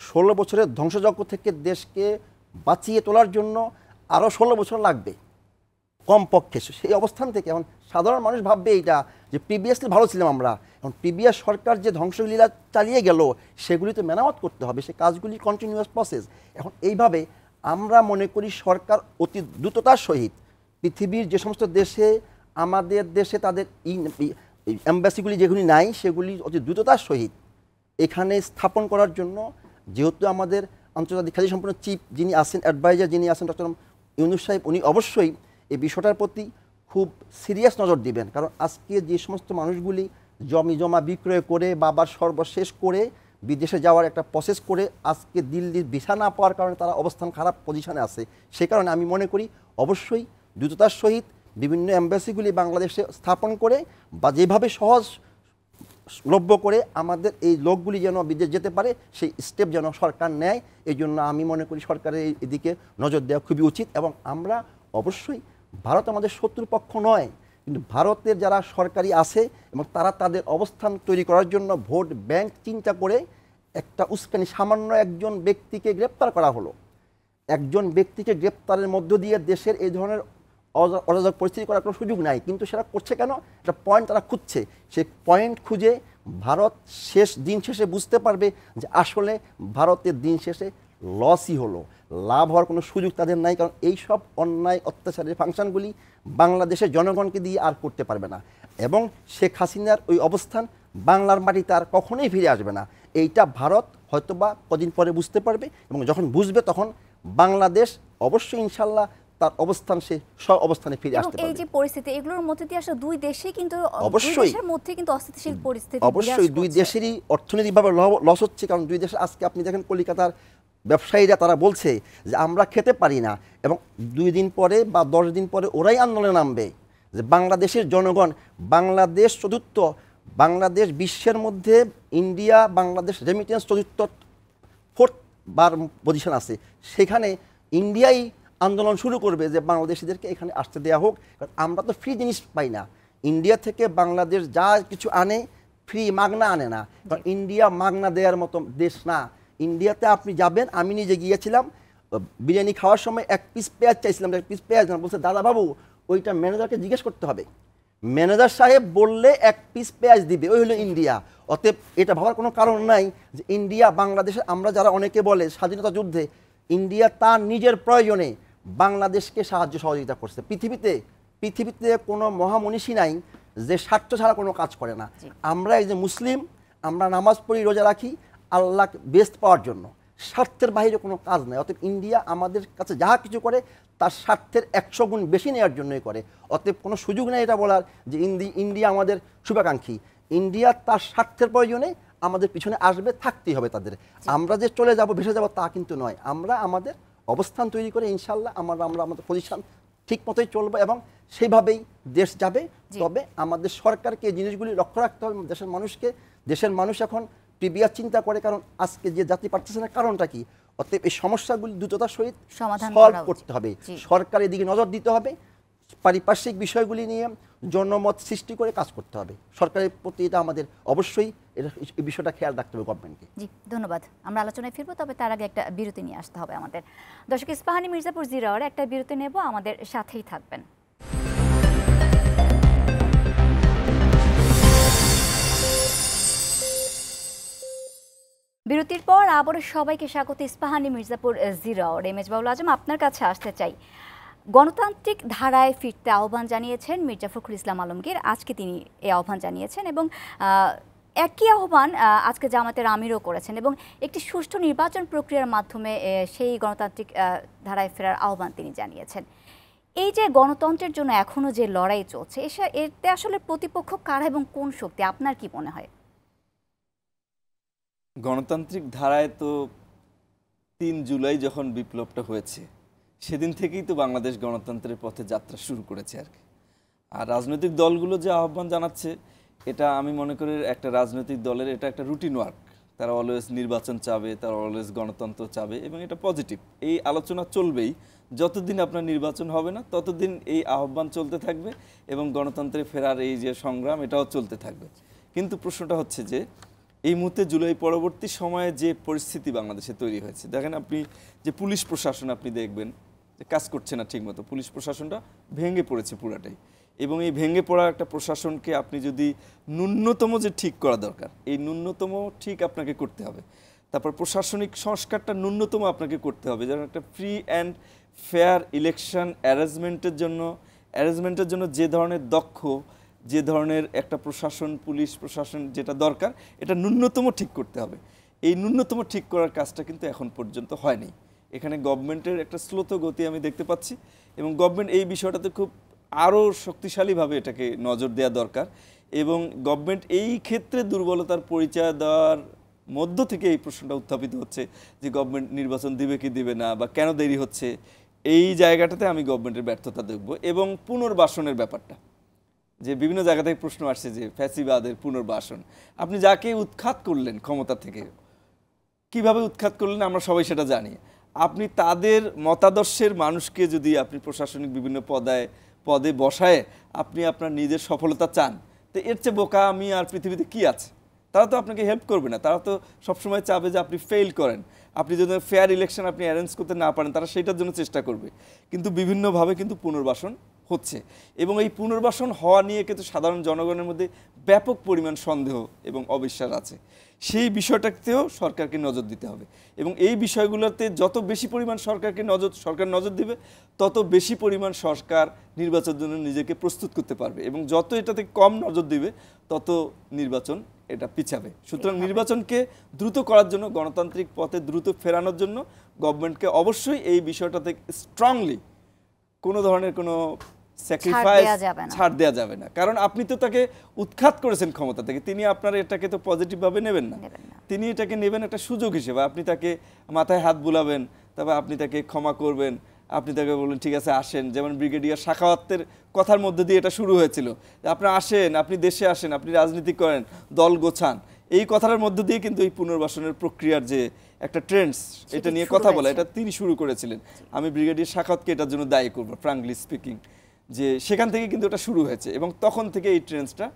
ষোলো বছরের ধ্বংসযজ্ঞ থেকে দেশকে বাঁচিয়ে তোলার জন্য আরও ষোলো বছর লাগবে কমপক্ষে সেই অবস্থান থেকে এখন সাধারণ মানুষ ভাববে এইটা যে প্রিভিয়াসলি ভালো ছিলাম আমরা এখন প্রিভিয়াস সরকার যে ধ্বংসলীলা চালিয়ে গেল সেগুলি তো মেরামত করতে হবে সে কাজগুলি কন্টিনিউয়াস প্রসেস এখন এইভাবে আমরা মনে করি সরকার অতি দ্রুততার সহিত পৃথিবীর যে সমস্ত দেশে আমাদের দেশে তাদের অ্যাম্বাসিগুলি যেগুলি নাই সেগুলি অতি দ্রুততার সহিত এখানে স্থাপন করার জন্য যেহেতু আমাদের আন্তর্জাতিক খ্যাতি সম্পন্ন চিফ যিনি আছেন অ্যাডভাইজার যিনি আছেন ডক্টর ইউনুস সাহেব উনি অবশ্যই এই বিষয়টার প্রতি খুব সিরিয়াস নজর দিবেন কারণ আজকে যে সমস্ত মানুষগুলি জমি জমা বিক্রয় করে বাবার সর্বশেষ করে বিদেশে যাওয়ার একটা প্রসেস করে আজকে দিল্লির ভিসা না পাওয়ার কারণে তারা অবস্থান খারাপ পজিশনে আছে সে কারণে আমি মনে করি অবশ্যই দ্রুততার সহিত বিভিন্ন অ্যাম্বাসিগুলি বাংলাদেশে স্থাপন করে বা যেভাবে সহজ লভ্য করে আমাদের এই লোকগুলি যেন বিদেশ যেতে পারে সেই স্টেপ যেন সরকার নেয় এই জন্য আমি মনে করি সরকারের এদিকে নজর দেওয়া খুবই উচিত এবং আমরা অবশ্যই ভারত আমাদের শত্রুপক্ষ নয় কিন্তু ভারতের যারা সরকারি আছে এবং তারা তাদের অবস্থান তৈরি করার জন্য ভোট ব্যাংক চিন্তা করে একটা উস্কানি সামান্য একজন ব্যক্তিকে গ্রেপ্তার করা হলো একজন ব্যক্তিকে গ্রেপ্তারের মধ্য দিয়ে দেশের এই ধরনের অরাজক পরিস্থিতি করার কোনো সুযোগ নাই কিন্তু সেটা করছে কেন একটা পয়েন্ট তারা খুঁজছে সেই পয়েন্ট খুঁজে ভারত শেষ দিন শেষে বুঝতে পারবে যে আসলে ভারতের দিন শেষে লসই হলো লাভ হওয়ার কোনো সুযোগ তাদের নাই কারণ এই সব অন্যায় অত্যাচারের ফাংশনগুলি বাংলাদেশের জনগণকে দিয়ে আর করতে পারবে না এবং শেখ হাসিনার ওই অবস্থান বাংলার মাটিতে আর কখনোই ফিরে আসবে না এইটা ভারত বা কদিন পরে বুঝতে পারবে এবং যখন বুঝবে তখন বাংলাদেশ অবশ্যই ইনশাল্লাহ তার অবস্থান সে সব অবস্থানে ফিরে আসতে এই যে পরিস্থিতি এগুলোর মধ্যে দিয়ে আসলে দুই দেশে কিন্তু অবশ্যই মধ্যে কিন্তু অস্থিতিশীল পরিস্থিতি অবশ্যই দুই দেশেরই অর্থনৈতিকভাবে লস হচ্ছে কারণ দুই দেশে আজকে আপনি দেখেন কলকাতার ব্যবসায়ীরা তারা বলছে যে আমরা খেতে পারি না এবং দুই দিন পরে বা দশ দিন পরে ওরাই আন্দোলনে নামবে যে বাংলাদেশের জনগণ বাংলাদেশ চতুর্থ বাংলাদেশ বিশ্বের মধ্যে ইন্ডিয়া বাংলাদেশ রেমিটেন্স চতুর্থ ফোর্থ বার পজিশন আছে সেখানে ইন্ডিয়াই আন্দোলন শুরু করবে যে বাংলাদেশিদেরকে এখানে আসতে দেওয়া হোক কারণ আমরা তো ফ্রি জিনিস পাই না ইন্ডিয়া থেকে বাংলাদেশ যা কিছু আনে ফ্রি মাগনা আনে না কারণ ইন্ডিয়া মাগনা দেওয়ার মতো দেশ না ইন্ডিয়াতে আপনি যাবেন আমি নিজে গিয়েছিলাম বিরিয়ানি খাওয়ার সময় এক পিস পেঁয়াজ চাইছিলাম এক পিস পেঁয়াজ না বলছে দাদা বাবু ওইটা ম্যানেজারকে জিজ্ঞেস করতে হবে ম্যানেজার সাহেব বললে এক পিস পেঁয়াজ দিবে ওই হলো ইন্ডিয়া অতএব এটা ভাবার কোনো কারণ নাই যে ইন্ডিয়া বাংলাদেশে আমরা যারা অনেকে বলে স্বাধীনতা যুদ্ধে ইন্ডিয়া তার নিজের প্রয়োজনে বাংলাদেশকে সাহায্য সহযোগিতা করছে পৃথিবীতে পৃথিবীতে কোনো মহামনীষী নাই যে স্বার্থ ছাড়া কোনো কাজ করে না আমরা এই যে মুসলিম আমরা নামাজ পড়ি রোজা রাখি আল্লাহকে বেস্ট পাওয়ার জন্য স্বার্থের বাইরে কোনো কাজ নাই অতএব ইন্ডিয়া আমাদের কাছে যাহা কিছু করে তার স্বার্থের একশো গুণ বেশি নেওয়ার জন্যই করে অতএব কোনো সুযোগ নেই এটা বলার যে ইন্দি ইন্ডিয়া আমাদের শুভাকাঙ্ক্ষী ইন্ডিয়া তার স্বার্থের প্রয়োজনে আমাদের পিছনে আসবে থাকতেই হবে তাদের আমরা যে চলে যাব ভেসে যাব তা কিন্তু নয় আমরা আমাদের অবস্থান তৈরি করে ইনশাল্লাহ আমরা আমরা আমাদের পজিশন ঠিক মতোই চলবো এবং সেইভাবেই দেশ যাবে তবে আমাদের সরকারকে এই জিনিসগুলি লক্ষ্য রাখতে হবে দেশের মানুষকে দেশের মানুষ এখন প্রিবিয়া চিন্তা করে কারণ আজকে যে জাতি পারতেছে না কারণটা কি অতএব এই সমস্যাগুলি দ্রুততার সহিত সলভ করতে হবে সরকারের দিকে নজর দিতে হবে পারিপার্শ্বিক বিষয়গুলি নিয়ে জনমত সৃষ্টি করে কাজ করতে হবে সরকারের প্রতি এটা আমাদের অবশ্যই এই বিষয়টা খেয়াল রাখতে হবে গভর্নমেন্টকে জি ধন্যবাদ আমরা আলোচনায় ফিরবো তবে তার আগে একটা বিরতি নিয়ে আসতে হবে আমাদের দর্শক ইস্পাহানি মির্জাপুর জিরাওয়ার একটা বিরতি নেব আমাদের সাথেই থাকবেন বিরতির পর আবারও সবাইকে স্বাগত ইস্পাহানি মির্জাপুর জিরাওর এম এস বাউল আজম আপনার কাছে আসতে চাই গণতান্ত্রিক ধারায় ফিরতে আহ্বান জানিয়েছেন মির্জা ফখরুল ইসলাম আলমগীর আজকে তিনি এ আহ্বান জানিয়েছেন এবং একই আহ্বান আজকে জামাতের আমিরও করেছেন এবং একটি সুষ্ঠু নির্বাচন প্রক্রিয়ার মাধ্যমে সেই গণতান্ত্রিক ধারায় ফেরার আহ্বান তিনি জানিয়েছেন এই যে গণতন্ত্রের জন্য এখনও যে লড়াই চলছে এসে এতে আসলে প্রতিপক্ষ কারা এবং কোন শক্তি আপনার কি মনে হয় গণতান্ত্রিক ধারায় তো তিন জুলাই যখন বিপ্লবটা হয়েছে সেদিন থেকেই তো বাংলাদেশ গণতন্ত্রের পথে যাত্রা শুরু করেছে আর কি আর রাজনৈতিক দলগুলো যে আহ্বান জানাচ্ছে এটা আমি মনে করি একটা রাজনৈতিক দলের এটা একটা রুটিন ওয়ার্ক তারা অলওয়েজ নির্বাচন চাবে তারা অলওয়েজ গণতন্ত্র চাবে এবং এটা পজিটিভ এই আলোচনা চলবেই যতদিন আপনার নির্বাচন হবে না ততদিন এই আহ্বান চলতে থাকবে এবং গণতন্ত্রে ফেরার এই যে সংগ্রাম এটাও চলতে থাকবে কিন্তু প্রশ্নটা হচ্ছে যে এই মুহূর্তে জুলাই পরবর্তী সময়ে যে পরিস্থিতি বাংলাদেশে তৈরি হয়েছে দেখেন আপনি যে পুলিশ প্রশাসন আপনি দেখবেন যে কাজ করছে না ঠিকমতো পুলিশ প্রশাসনটা ভেঙে পড়েছে পুরাটাই এবং এই ভেঙে পড়া একটা প্রশাসনকে আপনি যদি ন্যূনতম যে ঠিক করা দরকার এই ন্যূনতম ঠিক আপনাকে করতে হবে তারপর প্রশাসনিক সংস্কারটা ন্যূনতম আপনাকে করতে হবে যেমন একটা ফ্রি অ্যান্ড ফেয়ার ইলেকশন অ্যারেঞ্জমেন্টের জন্য অ্যারেঞ্জমেন্টের জন্য যে ধরনের দক্ষ যে ধরনের একটা প্রশাসন পুলিশ প্রশাসন যেটা দরকার এটা ন্যূনতম ঠিক করতে হবে এই ন্যূনতম ঠিক করার কাজটা কিন্তু এখন পর্যন্ত হয়নি এখানে গভর্নমেন্টের একটা স্লোত গতি আমি দেখতে পাচ্ছি এবং গভর্নমেন্ট এই বিষয়টাতে খুব আরও শক্তিশালীভাবে এটাকে নজর দেওয়া দরকার এবং গভর্নমেন্ট এই ক্ষেত্রে দুর্বলতার পরিচয় দেওয়ার মধ্য থেকে এই প্রশ্নটা উত্থাপিত হচ্ছে যে গভর্নমেন্ট নির্বাচন দিবে কি দিবে না বা কেন দেরি হচ্ছে এই জায়গাটাতে আমি গভর্নমেন্টের ব্যর্থতা দেখব এবং পুনর্বাসনের ব্যাপারটা যে বিভিন্ন জায়গা থেকে প্রশ্ন আসছে যে ফ্যাসিবাদের পুনর্বাসন আপনি যাকে উৎখাত করলেন ক্ষমতা থেকে কিভাবে উৎখাত করলেন আমরা সবাই সেটা জানি আপনি তাদের মতাদর্শের মানুষকে যদি আপনি প্রশাসনিক বিভিন্ন পদায় পদে বসায় আপনি আপনার নিজের সফলতা চান তো এর চেয়ে বোকা আমি আর পৃথিবীতে কি আছে তারা তো আপনাকে হেল্প করবে না তারা তো সবসময় চাবে যে আপনি ফেল করেন আপনি যদি ফেয়ার ইলেকশন আপনি অ্যারেঞ্জ করতে না পারেন তারা সেটার জন্য চেষ্টা করবে কিন্তু বিভিন্নভাবে কিন্তু পুনর্বাসন হচ্ছে এবং এই পুনর্বাসন হওয়া নিয়ে কিন্তু সাধারণ জনগণের মধ্যে ব্যাপক পরিমাণ সন্দেহ এবং অবিশ্বাস আছে সেই বিষয়টাতেও সরকারকে নজর দিতে হবে এবং এই বিষয়গুলোতে যত বেশি পরিমাণ সরকারকে নজর সরকার নজর দিবে তত বেশি পরিমাণ সরকার নির্বাচনের জন্য নিজেকে প্রস্তুত করতে পারবে এবং যত এটাতে কম নজর দিবে তত নির্বাচন এটা পিছাবে সুতরাং নির্বাচনকে দ্রুত করার জন্য গণতান্ত্রিক পথে দ্রুত ফেরানোর জন্য গভর্নমেন্টকে অবশ্যই এই বিষয়টাতে স্ট্রংলি কোনো ধরনের কোনো ছাড় দেওয়া যাবে না কারণ আপনি তো তাকে উৎখাত করেছেন ক্ষমতা থেকে তিনি আপনার এটাকে তো পজিটিভভাবে নেবেন না তিনি এটাকে নেবেন একটা সুযোগ হিসেবে আপনি তাকে মাথায় হাত বুলাবেন তারপর আপনি তাকে ক্ষমা করবেন আপনি তাকে ঠিক আছে আসেন যেমন ব্রিগেডিয়ার কথার মধ্যে দিয়ে এটা শুরু হয়েছিল আপনি আসেন আপনি দেশে আসেন আপনি রাজনীতি করেন দল গোছান এই কথাটার মধ্যে দিয়ে কিন্তু এই পুনর্বাসনের প্রক্রিয়ার যে একটা ট্রেন্ডস এটা নিয়ে কথা বলা এটা তিনি শুরু করেছিলেন আমি ব্রিগেডিয়ার শাখাতকে এটার জন্য দায়ী করবো ফ্রাঙ্কলি স্পিকিং যে সেখান থেকে কিন্তু ওটা শুরু হয়েছে এবং তখন থেকে এই ট্রেন্সটা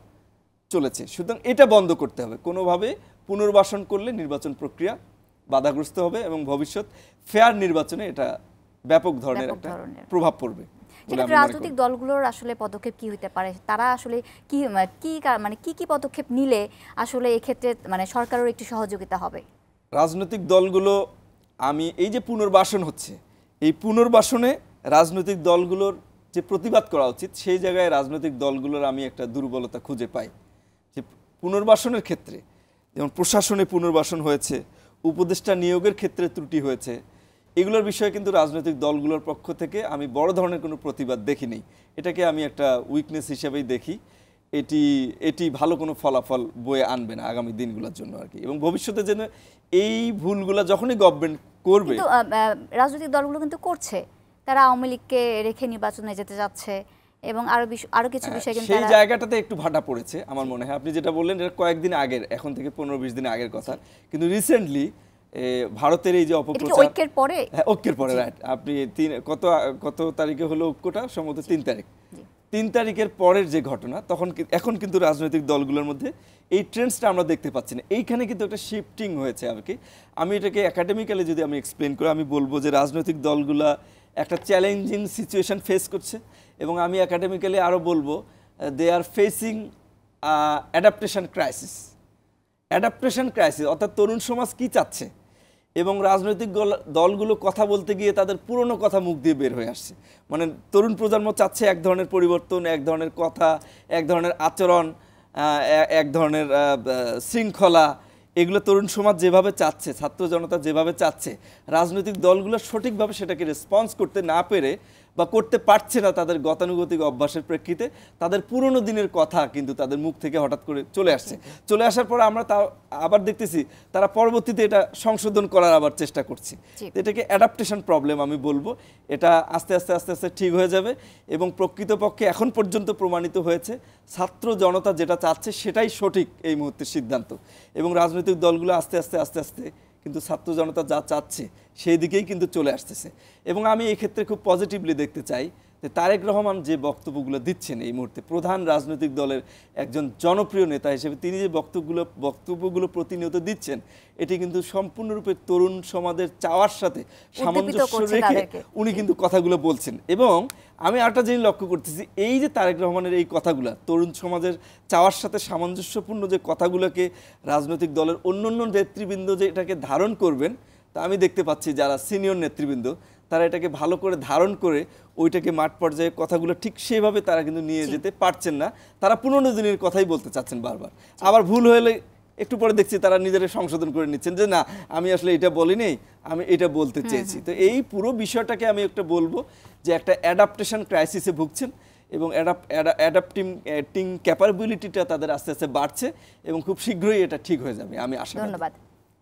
চলেছে সুতরাং এটা বন্ধ করতে হবে কোনোভাবে পুনর্বাসন করলে নির্বাচন প্রক্রিয়া বাধাগ্রস্ত হবে এবং ভবিষ্যৎ ফেয়ার নির্বাচনে এটা ব্যাপক ধরনের একটা প্রভাব পড়বে রাজনৈতিক দলগুলোর আসলে পদক্ষেপ কি হইতে পারে তারা আসলে কি কি মানে কি কি পদক্ষেপ নিলে আসলে এক্ষেত্রে মানে সরকারের একটু সহযোগিতা হবে রাজনৈতিক দলগুলো আমি এই যে পুনর্বাসন হচ্ছে এই পুনর্বাসনে রাজনৈতিক দলগুলোর যে প্রতিবাদ করা উচিত সেই জায়গায় রাজনৈতিক দলগুলোর আমি একটা দুর্বলতা খুঁজে পাই যে পুনর্বাসনের ক্ষেত্রে যেমন প্রশাসনে পুনর্বাসন হয়েছে উপদেষ্টা নিয়োগের ক্ষেত্রে ত্রুটি হয়েছে এগুলোর বিষয়ে কিন্তু রাজনৈতিক দলগুলোর পক্ষ থেকে আমি বড় ধরনের কোনো প্রতিবাদ দেখিনি এটাকে আমি একটা উইকনেস হিসেবেই দেখি এটি এটি ভালো কোনো ফলাফল বয়ে আনবে না আগামী দিনগুলোর জন্য আর কি এবং ভবিষ্যতে যেন এই ভুলগুলো যখনই গভর্নমেন্ট করবে রাজনৈতিক দলগুলো কিন্তু করছে তারা আওয়ামী লীগকে রেখে নির্বাচনে যেতে যাচ্ছে এবং আরো আরো কিছু হ্যাঁ, বিষয় কিন্তু সেই জায়গাটাতে একটু ভাটা পড়েছে আমার মনে হয় আপনি যেটা বললেন এটা কয়েকদিন আগের এখন থেকে পনেরো বিশ দিন আগের কথা কিন্তু রিসেন্টলি ভারতের এই যে অপপ্রচার পরে ঐক্যের পরে হ্যাঁ, রাইট আপনি তিন কত কত তারিখে হলো ঐক্যটা সম্ভবত তিন তারিখ তিন তারিখের পরের যে ঘটনা তখন এখন কিন্তু রাজনৈতিক দলগুলোর মধ্যে এই ট্রেন্ডসটা আমরা দেখতে পাচ্ছি না এইখানে কিন্তু একটা শিফটিং হয়েছে আর কি আমি এটাকে একাডেমিক্যালি যদি আমি এক্সপ্লেন করি আমি বলবো যে রাজনৈতিক দলগুলা একটা চ্যালেঞ্জিং সিচুয়েশান ফেস করছে এবং আমি একাডেমিক্যালি আরও বলবো they are facing adaptation crisis adaptation crisis অর্থাৎ তরুণ সমাজ কি চাচ্ছে এবং রাজনৈতিক দলগুলো কথা বলতে গিয়ে তাদের পুরনো কথা মুখ দিয়ে বের হয়ে আসছে মানে তরুণ প্রজন্ম চাচ্ছে এক ধরনের পরিবর্তন এক ধরনের কথা এক ধরনের আচরণ এক ধরনের শৃঙ্খলা এগুলো তরুণ সমাজ যেভাবে চাচ্ছে ছাত্র জনতা যেভাবে চাচ্ছে রাজনৈতিক দলগুলো সঠিকভাবে সেটাকে রেসপন্স করতে না পেরে বা করতে পারছে না তাদের গতানুগতিক অভ্যাসের প্রেক্ষিতে তাদের পুরনো দিনের কথা কিন্তু তাদের মুখ থেকে হঠাৎ করে চলে আসছে চলে আসার পর আমরা তা আবার দেখতেছি তারা পরবর্তীতে এটা সংশোধন করার আবার চেষ্টা করছে এটাকে অ্যাডাপ্টেশন প্রবলেম আমি বলবো এটা আস্তে আস্তে আস্তে আস্তে ঠিক হয়ে যাবে এবং প্রকৃতপক্ষে এখন পর্যন্ত প্রমাণিত হয়েছে ছাত্র জনতা যেটা চাচ্ছে সেটাই সঠিক এই মুহূর্তের সিদ্ধান্ত এবং রাজনৈতিক দলগুলো আস্তে আস্তে আস্তে আস্তে কিন্তু ছাত্র জনতা যা চাচ্ছে সেই দিকেই কিন্তু চলে আসতেছে এবং আমি এক্ষেত্রে খুব পজিটিভলি দেখতে চাই তারেক রহমান যে বক্তব্যগুলো দিচ্ছেন এই মুহূর্তে প্রধান রাজনৈতিক দলের একজন জনপ্রিয় নেতা হিসেবে তিনি যে বক্তব্যগুলো বক্তব্যগুলো প্রতিনিয়ত দিচ্ছেন এটি কিন্তু সম্পূর্ণরূপে তরুণ সমাজের চাওয়ার সাথে সামঞ্জস্য রেখে উনি কিন্তু কথাগুলো বলছেন এবং আমি আরেকটা জিনিস লক্ষ্য করতেছি এই যে তারেক রহমানের এই কথাগুলো তরুণ সমাজের চাওয়ার সাথে সামঞ্জস্যপূর্ণ যে কথাগুলোকে রাজনৈতিক দলের অন্য অন্য নেতৃবৃন্দ যে এটাকে ধারণ করবেন তা আমি দেখতে পাচ্ছি যারা সিনিয়র নেতৃবৃন্দ তারা এটাকে ভালো করে ধারণ করে ওইটাকে মাঠ পর্যায়ে কথাগুলো ঠিক সেভাবে তারা কিন্তু নিয়ে যেতে পারছেন না তারা পুরনো দিনের কথাই বলতে চাচ্ছেন বারবার আবার ভুল হলে একটু পরে দেখছি তারা নিজেরা সংশোধন করে নিচ্ছেন যে না আমি আসলে এটা বলিনি আমি এটা বলতে চেয়েছি তো এই পুরো বিষয়টাকে আমি একটা বলবো যে একটা অ্যাডাপ্টেশন ক্রাইসিসে ভুগছেন এবং অ্যাডাপ্টিং অ্যাক্টিং ক্যাপাবিলিটিটা তাদের আস্তে আস্তে বাড়ছে এবং খুব শীঘ্রই এটা ঠিক হয়ে যাবে আমি আশা ধন্যবাদ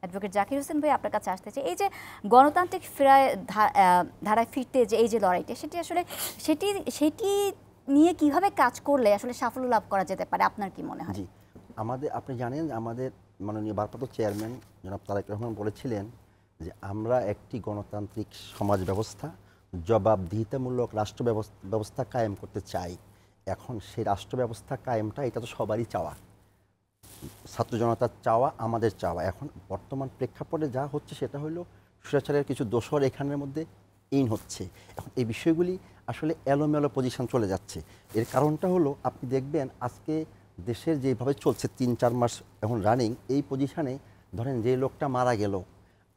অ্যাডভোকেট জাকির হোসেন ভাই আপনার কাছে আসতে চাই এই যে গণতান্ত্রিক ফেরায় ধারায় ফিরতে যে এই যে লড়াইটা সেটি আসলে সেটি সেটি নিয়ে কিভাবে কাজ করলে আসলে সাফল্য লাভ করা যেতে পারে আপনার কি মনে হয় আমাদের আপনি জানেন আমাদের মাননীয় ভারপ্রাপ্ত চেয়ারম্যান জনাব তারেক রহমান বলেছিলেন যে আমরা একটি গণতান্ত্রিক সমাজ ব্যবস্থা জবাবদিহিতামূলক রাষ্ট্র ব্যবস্থা কায়েম করতে চাই এখন সেই রাষ্ট্র ব্যবস্থা কায়েমটা এটা তো সবারই চাওয়া ছাত্র জনতার চাওয়া আমাদের চাওয়া এখন বর্তমান প্রেক্ষাপটে যা হচ্ছে সেটা হলো স্বৈরাচারের কিছু দোষর এখানের মধ্যে ইন হচ্ছে এখন এই বিষয়গুলি আসলে এলোমেলো পজিশন চলে যাচ্ছে এর কারণটা হলো আপনি দেখবেন আজকে দেশের যেভাবে চলছে তিন চার মাস এখন রানিং এই পজিশানে ধরেন যে লোকটা মারা গেল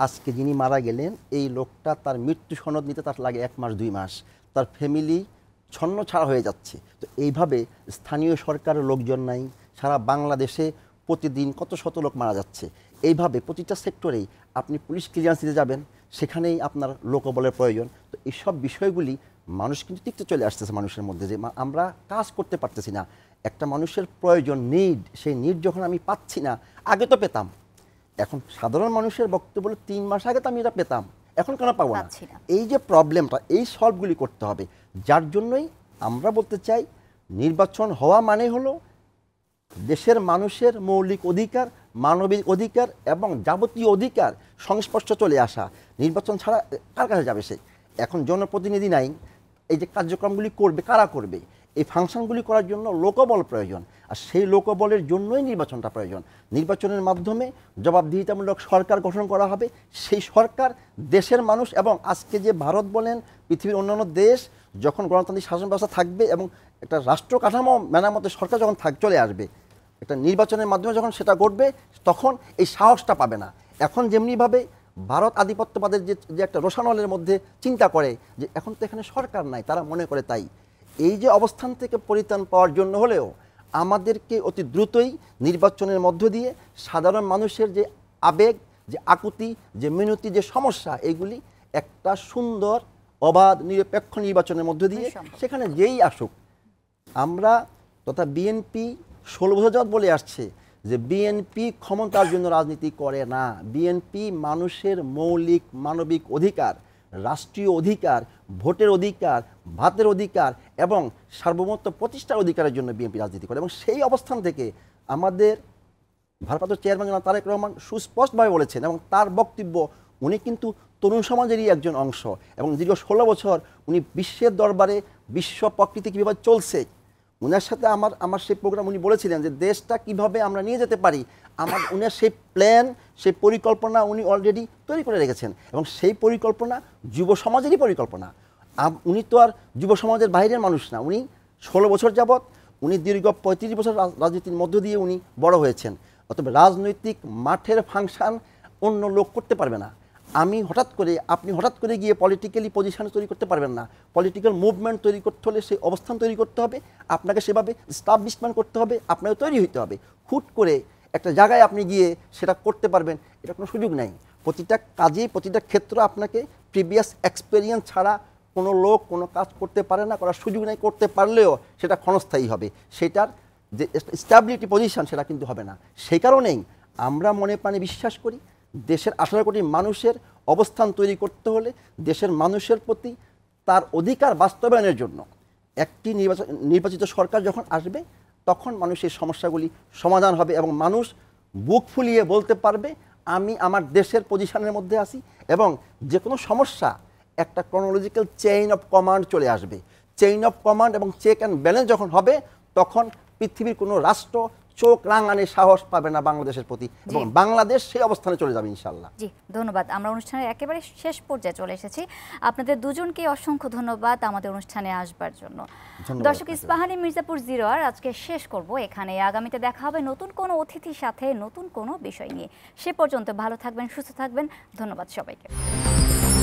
আজকে যিনি মারা গেলেন এই লোকটা তার মৃত্যু সনদ নিতে তার লাগে এক মাস দুই মাস তার ফ্যামিলি ছন্ন ছাড়া হয়ে যাচ্ছে তো এইভাবে স্থানীয় সরকারের লোকজন নাই সারা বাংলাদেশে প্রতিদিন কত শত লোক মারা যাচ্ছে এইভাবে প্রতিটা সেক্টরেই আপনি পুলিশ ক্লিয়ারেন্স দিতে যাবেন সেখানেই আপনার লোকবলের প্রয়োজন তো এইসব বিষয়গুলি মানুষ কিন্তু তিক্ত চলে আসতেছে মানুষের মধ্যে যে আমরা কাজ করতে পারতেছি না একটা মানুষের প্রয়োজন নিড সেই নিড যখন আমি পাচ্ছি না আগে তো পেতাম এখন সাধারণ মানুষের বক্তব্য তিন মাস আগে তো আমি এটা পেতাম এখন কেন পাবো না এই যে প্রবলেমটা এই সলভগুলি করতে হবে যার জন্যই আমরা বলতে চাই নির্বাচন হওয়া মানে হলো দেশের মানুষের মৌলিক অধিকার মানবিক অধিকার এবং যাবতীয় অধিকার সংস্পর্শ চলে আসা নির্বাচন ছাড়া কার কাছে যাবে সে এখন জনপ্রতিনিধি নাই এই যে কার্যক্রমগুলি করবে কারা করবে এই ফাংশনগুলি করার জন্য লোকবল প্রয়োজন আর সেই লোকবলের জন্যই নির্বাচনটা প্রয়োজন নির্বাচনের মাধ্যমে জবাবদিহিতামূলক সরকার গঠন করা হবে সেই সরকার দেশের মানুষ এবং আজকে যে ভারত বলেন পৃথিবীর অন্যান্য দেশ যখন গণতান্ত্রিক শাসন ব্যবস্থা থাকবে এবং একটা রাষ্ট্র কাঠামো মেরামতের সরকার যখন থাক চলে আসবে একটা নির্বাচনের মাধ্যমে যখন সেটা ঘটবে তখন এই সাহসটা পাবে না এখন যেমনিভাবে ভারত আধিপত্যবাদের যে যে একটা রোশানলের মধ্যে চিন্তা করে যে এখন তো এখানে সরকার নাই তারা মনে করে তাই এই যে অবস্থান থেকে পরিত্রাণ পাওয়ার জন্য হলেও আমাদেরকে অতি দ্রুতই নির্বাচনের মধ্য দিয়ে সাধারণ মানুষের যে আবেগ যে আকুতি যে মিনতি যে সমস্যা এগুলি একটা সুন্দর অবাধ নিরপেক্ষ নির্বাচনের মধ্য দিয়ে সেখানে যেই আসুক আমরা তথা বিএনপি ষোল বছর যাবৎ বলে আসছে যে বিএনপি ক্ষমতার জন্য রাজনীতি করে না বিএনপি মানুষের মৌলিক মানবিক অধিকার রাষ্ট্রীয় অধিকার ভোটের অধিকার ভাতের অধিকার এবং সার্বভৌমত্ব প্রতিষ্ঠার অধিকারের জন্য বিএনপি রাজনীতি করে এবং সেই অবস্থান থেকে আমাদের ভারপ্রাপ্ত চেয়ারম্যান তারেক রহমান সুস্পষ্টভাবে বলেছেন এবং তার বক্তব্য উনি কিন্তু তরুণ সমাজেরই একজন অংশ এবং দীর্ঘ ষোলো বছর উনি বিশ্বের দরবারে বিশ্ব প্রকৃতি কীভাবে চলছে উনার সাথে আমার আমার সেই প্রোগ্রাম উনি বলেছিলেন যে দেশটা কিভাবে আমরা নিয়ে যেতে পারি আমার উনার সেই প্ল্যান সেই পরিকল্পনা উনি অলরেডি তৈরি করে রেখেছেন এবং সেই পরিকল্পনা যুব সমাজেরই পরিকল্পনা উনি তো আর যুব সমাজের বাইরের মানুষ না উনি ষোলো বছর যাবৎ উনি দীর্ঘ পঁয়ত্রিশ বছর রাজনীতির মধ্য দিয়ে উনি বড় হয়েছেন অথবা রাজনৈতিক মাঠের ফাংশন অন্য লোক করতে পারবে না আমি হঠাৎ করে আপনি হঠাৎ করে গিয়ে পলিটিক্যালি পজিশন তৈরি করতে পারবেন না পলিটিক্যাল মুভমেন্ট তৈরি করতে হলে সেই অবস্থান তৈরি করতে হবে আপনাকে সেভাবে স্টাবলিশমেন্ট করতে হবে আপনাকে তৈরি হইতে হবে হুট করে একটা জায়গায় আপনি গিয়ে সেটা করতে পারবেন এটা কোনো সুযোগ নেই প্রতিটা কাজে প্রতিটা ক্ষেত্র আপনাকে প্রিভিয়াস এক্সপেরিয়েন্স ছাড়া কোনো লোক কোনো কাজ করতে পারে না করার সুযোগ নেই করতে পারলেও সেটা ক্ষণস্থায়ী হবে সেটার যে স্ট্যাবিলিটি পজিশন সেটা কিন্তু হবে না সেই কারণেই আমরা মনে প্রাণে বিশ্বাস করি দেশের আঠারো কোটি মানুষের অবস্থান তৈরি করতে হলে দেশের মানুষের প্রতি তার অধিকার বাস্তবায়নের জন্য একটি নির্বাচন নির্বাচিত সরকার যখন আসবে তখন মানুষের সমস্যাগুলি সমাধান হবে এবং মানুষ বুক ফুলিয়ে বলতে পারবে আমি আমার দেশের পজিশনের মধ্যে আছি এবং যে কোনো সমস্যা একটা ক্রনোলজিক্যাল চেইন অফ কমান্ড চলে আসবে চেইন অফ কমান্ড এবং চেক অ্যান্ড ব্যালেন্স যখন হবে তখন পৃথিবীর কোনো রাষ্ট্র চোখ রাঙানির সাহস পাবে না বাংলাদেশের প্রতি এবং বাংলাদেশ সেই অবস্থানে চলে যাবে ইনশাল্লাহ জি ধন্যবাদ আমরা অনুষ্ঠানের একেবারে শেষ পর্যায়ে চলে এসেছি আপনাদের দুজনকে অসংখ্য ধন্যবাদ আমাদের অনুষ্ঠানে আসবার জন্য দর্শক ইস্পাহানি মির্জাপুর জিরো আর আজকে শেষ করব এখানে আগামীতে দেখা হবে নতুন কোনো অতিথির সাথে নতুন কোনো বিষয় নিয়ে সে পর্যন্ত ভালো থাকবেন সুস্থ থাকবেন ধন্যবাদ সবাইকে